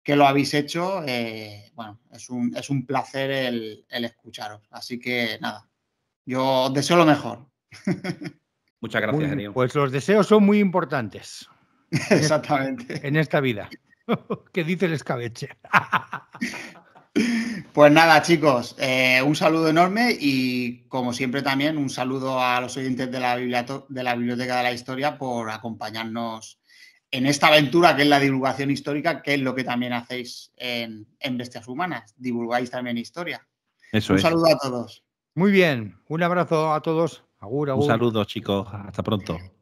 que lo habéis hecho. Eh, bueno, es un, placer el, el, escucharos. Así que nada, yo os deseo lo mejor. Muchas gracias, Daniel. Pues los deseos son muy importantes. Exactamente. En esta vida. ¿Qué dice el escabeche? Pues nada, chicos, eh, un saludo enorme y como siempre también un saludo a los oyentes de la, de la Biblioteca de la Historia por acompañarnos en esta aventura que es la divulgación histórica, que es lo que también hacéis en, Bestias Humanas, divulgáis también historia. Eso Un saludo a todos. Muy bien, un abrazo a todos. Un saludo, chicos. Hasta pronto.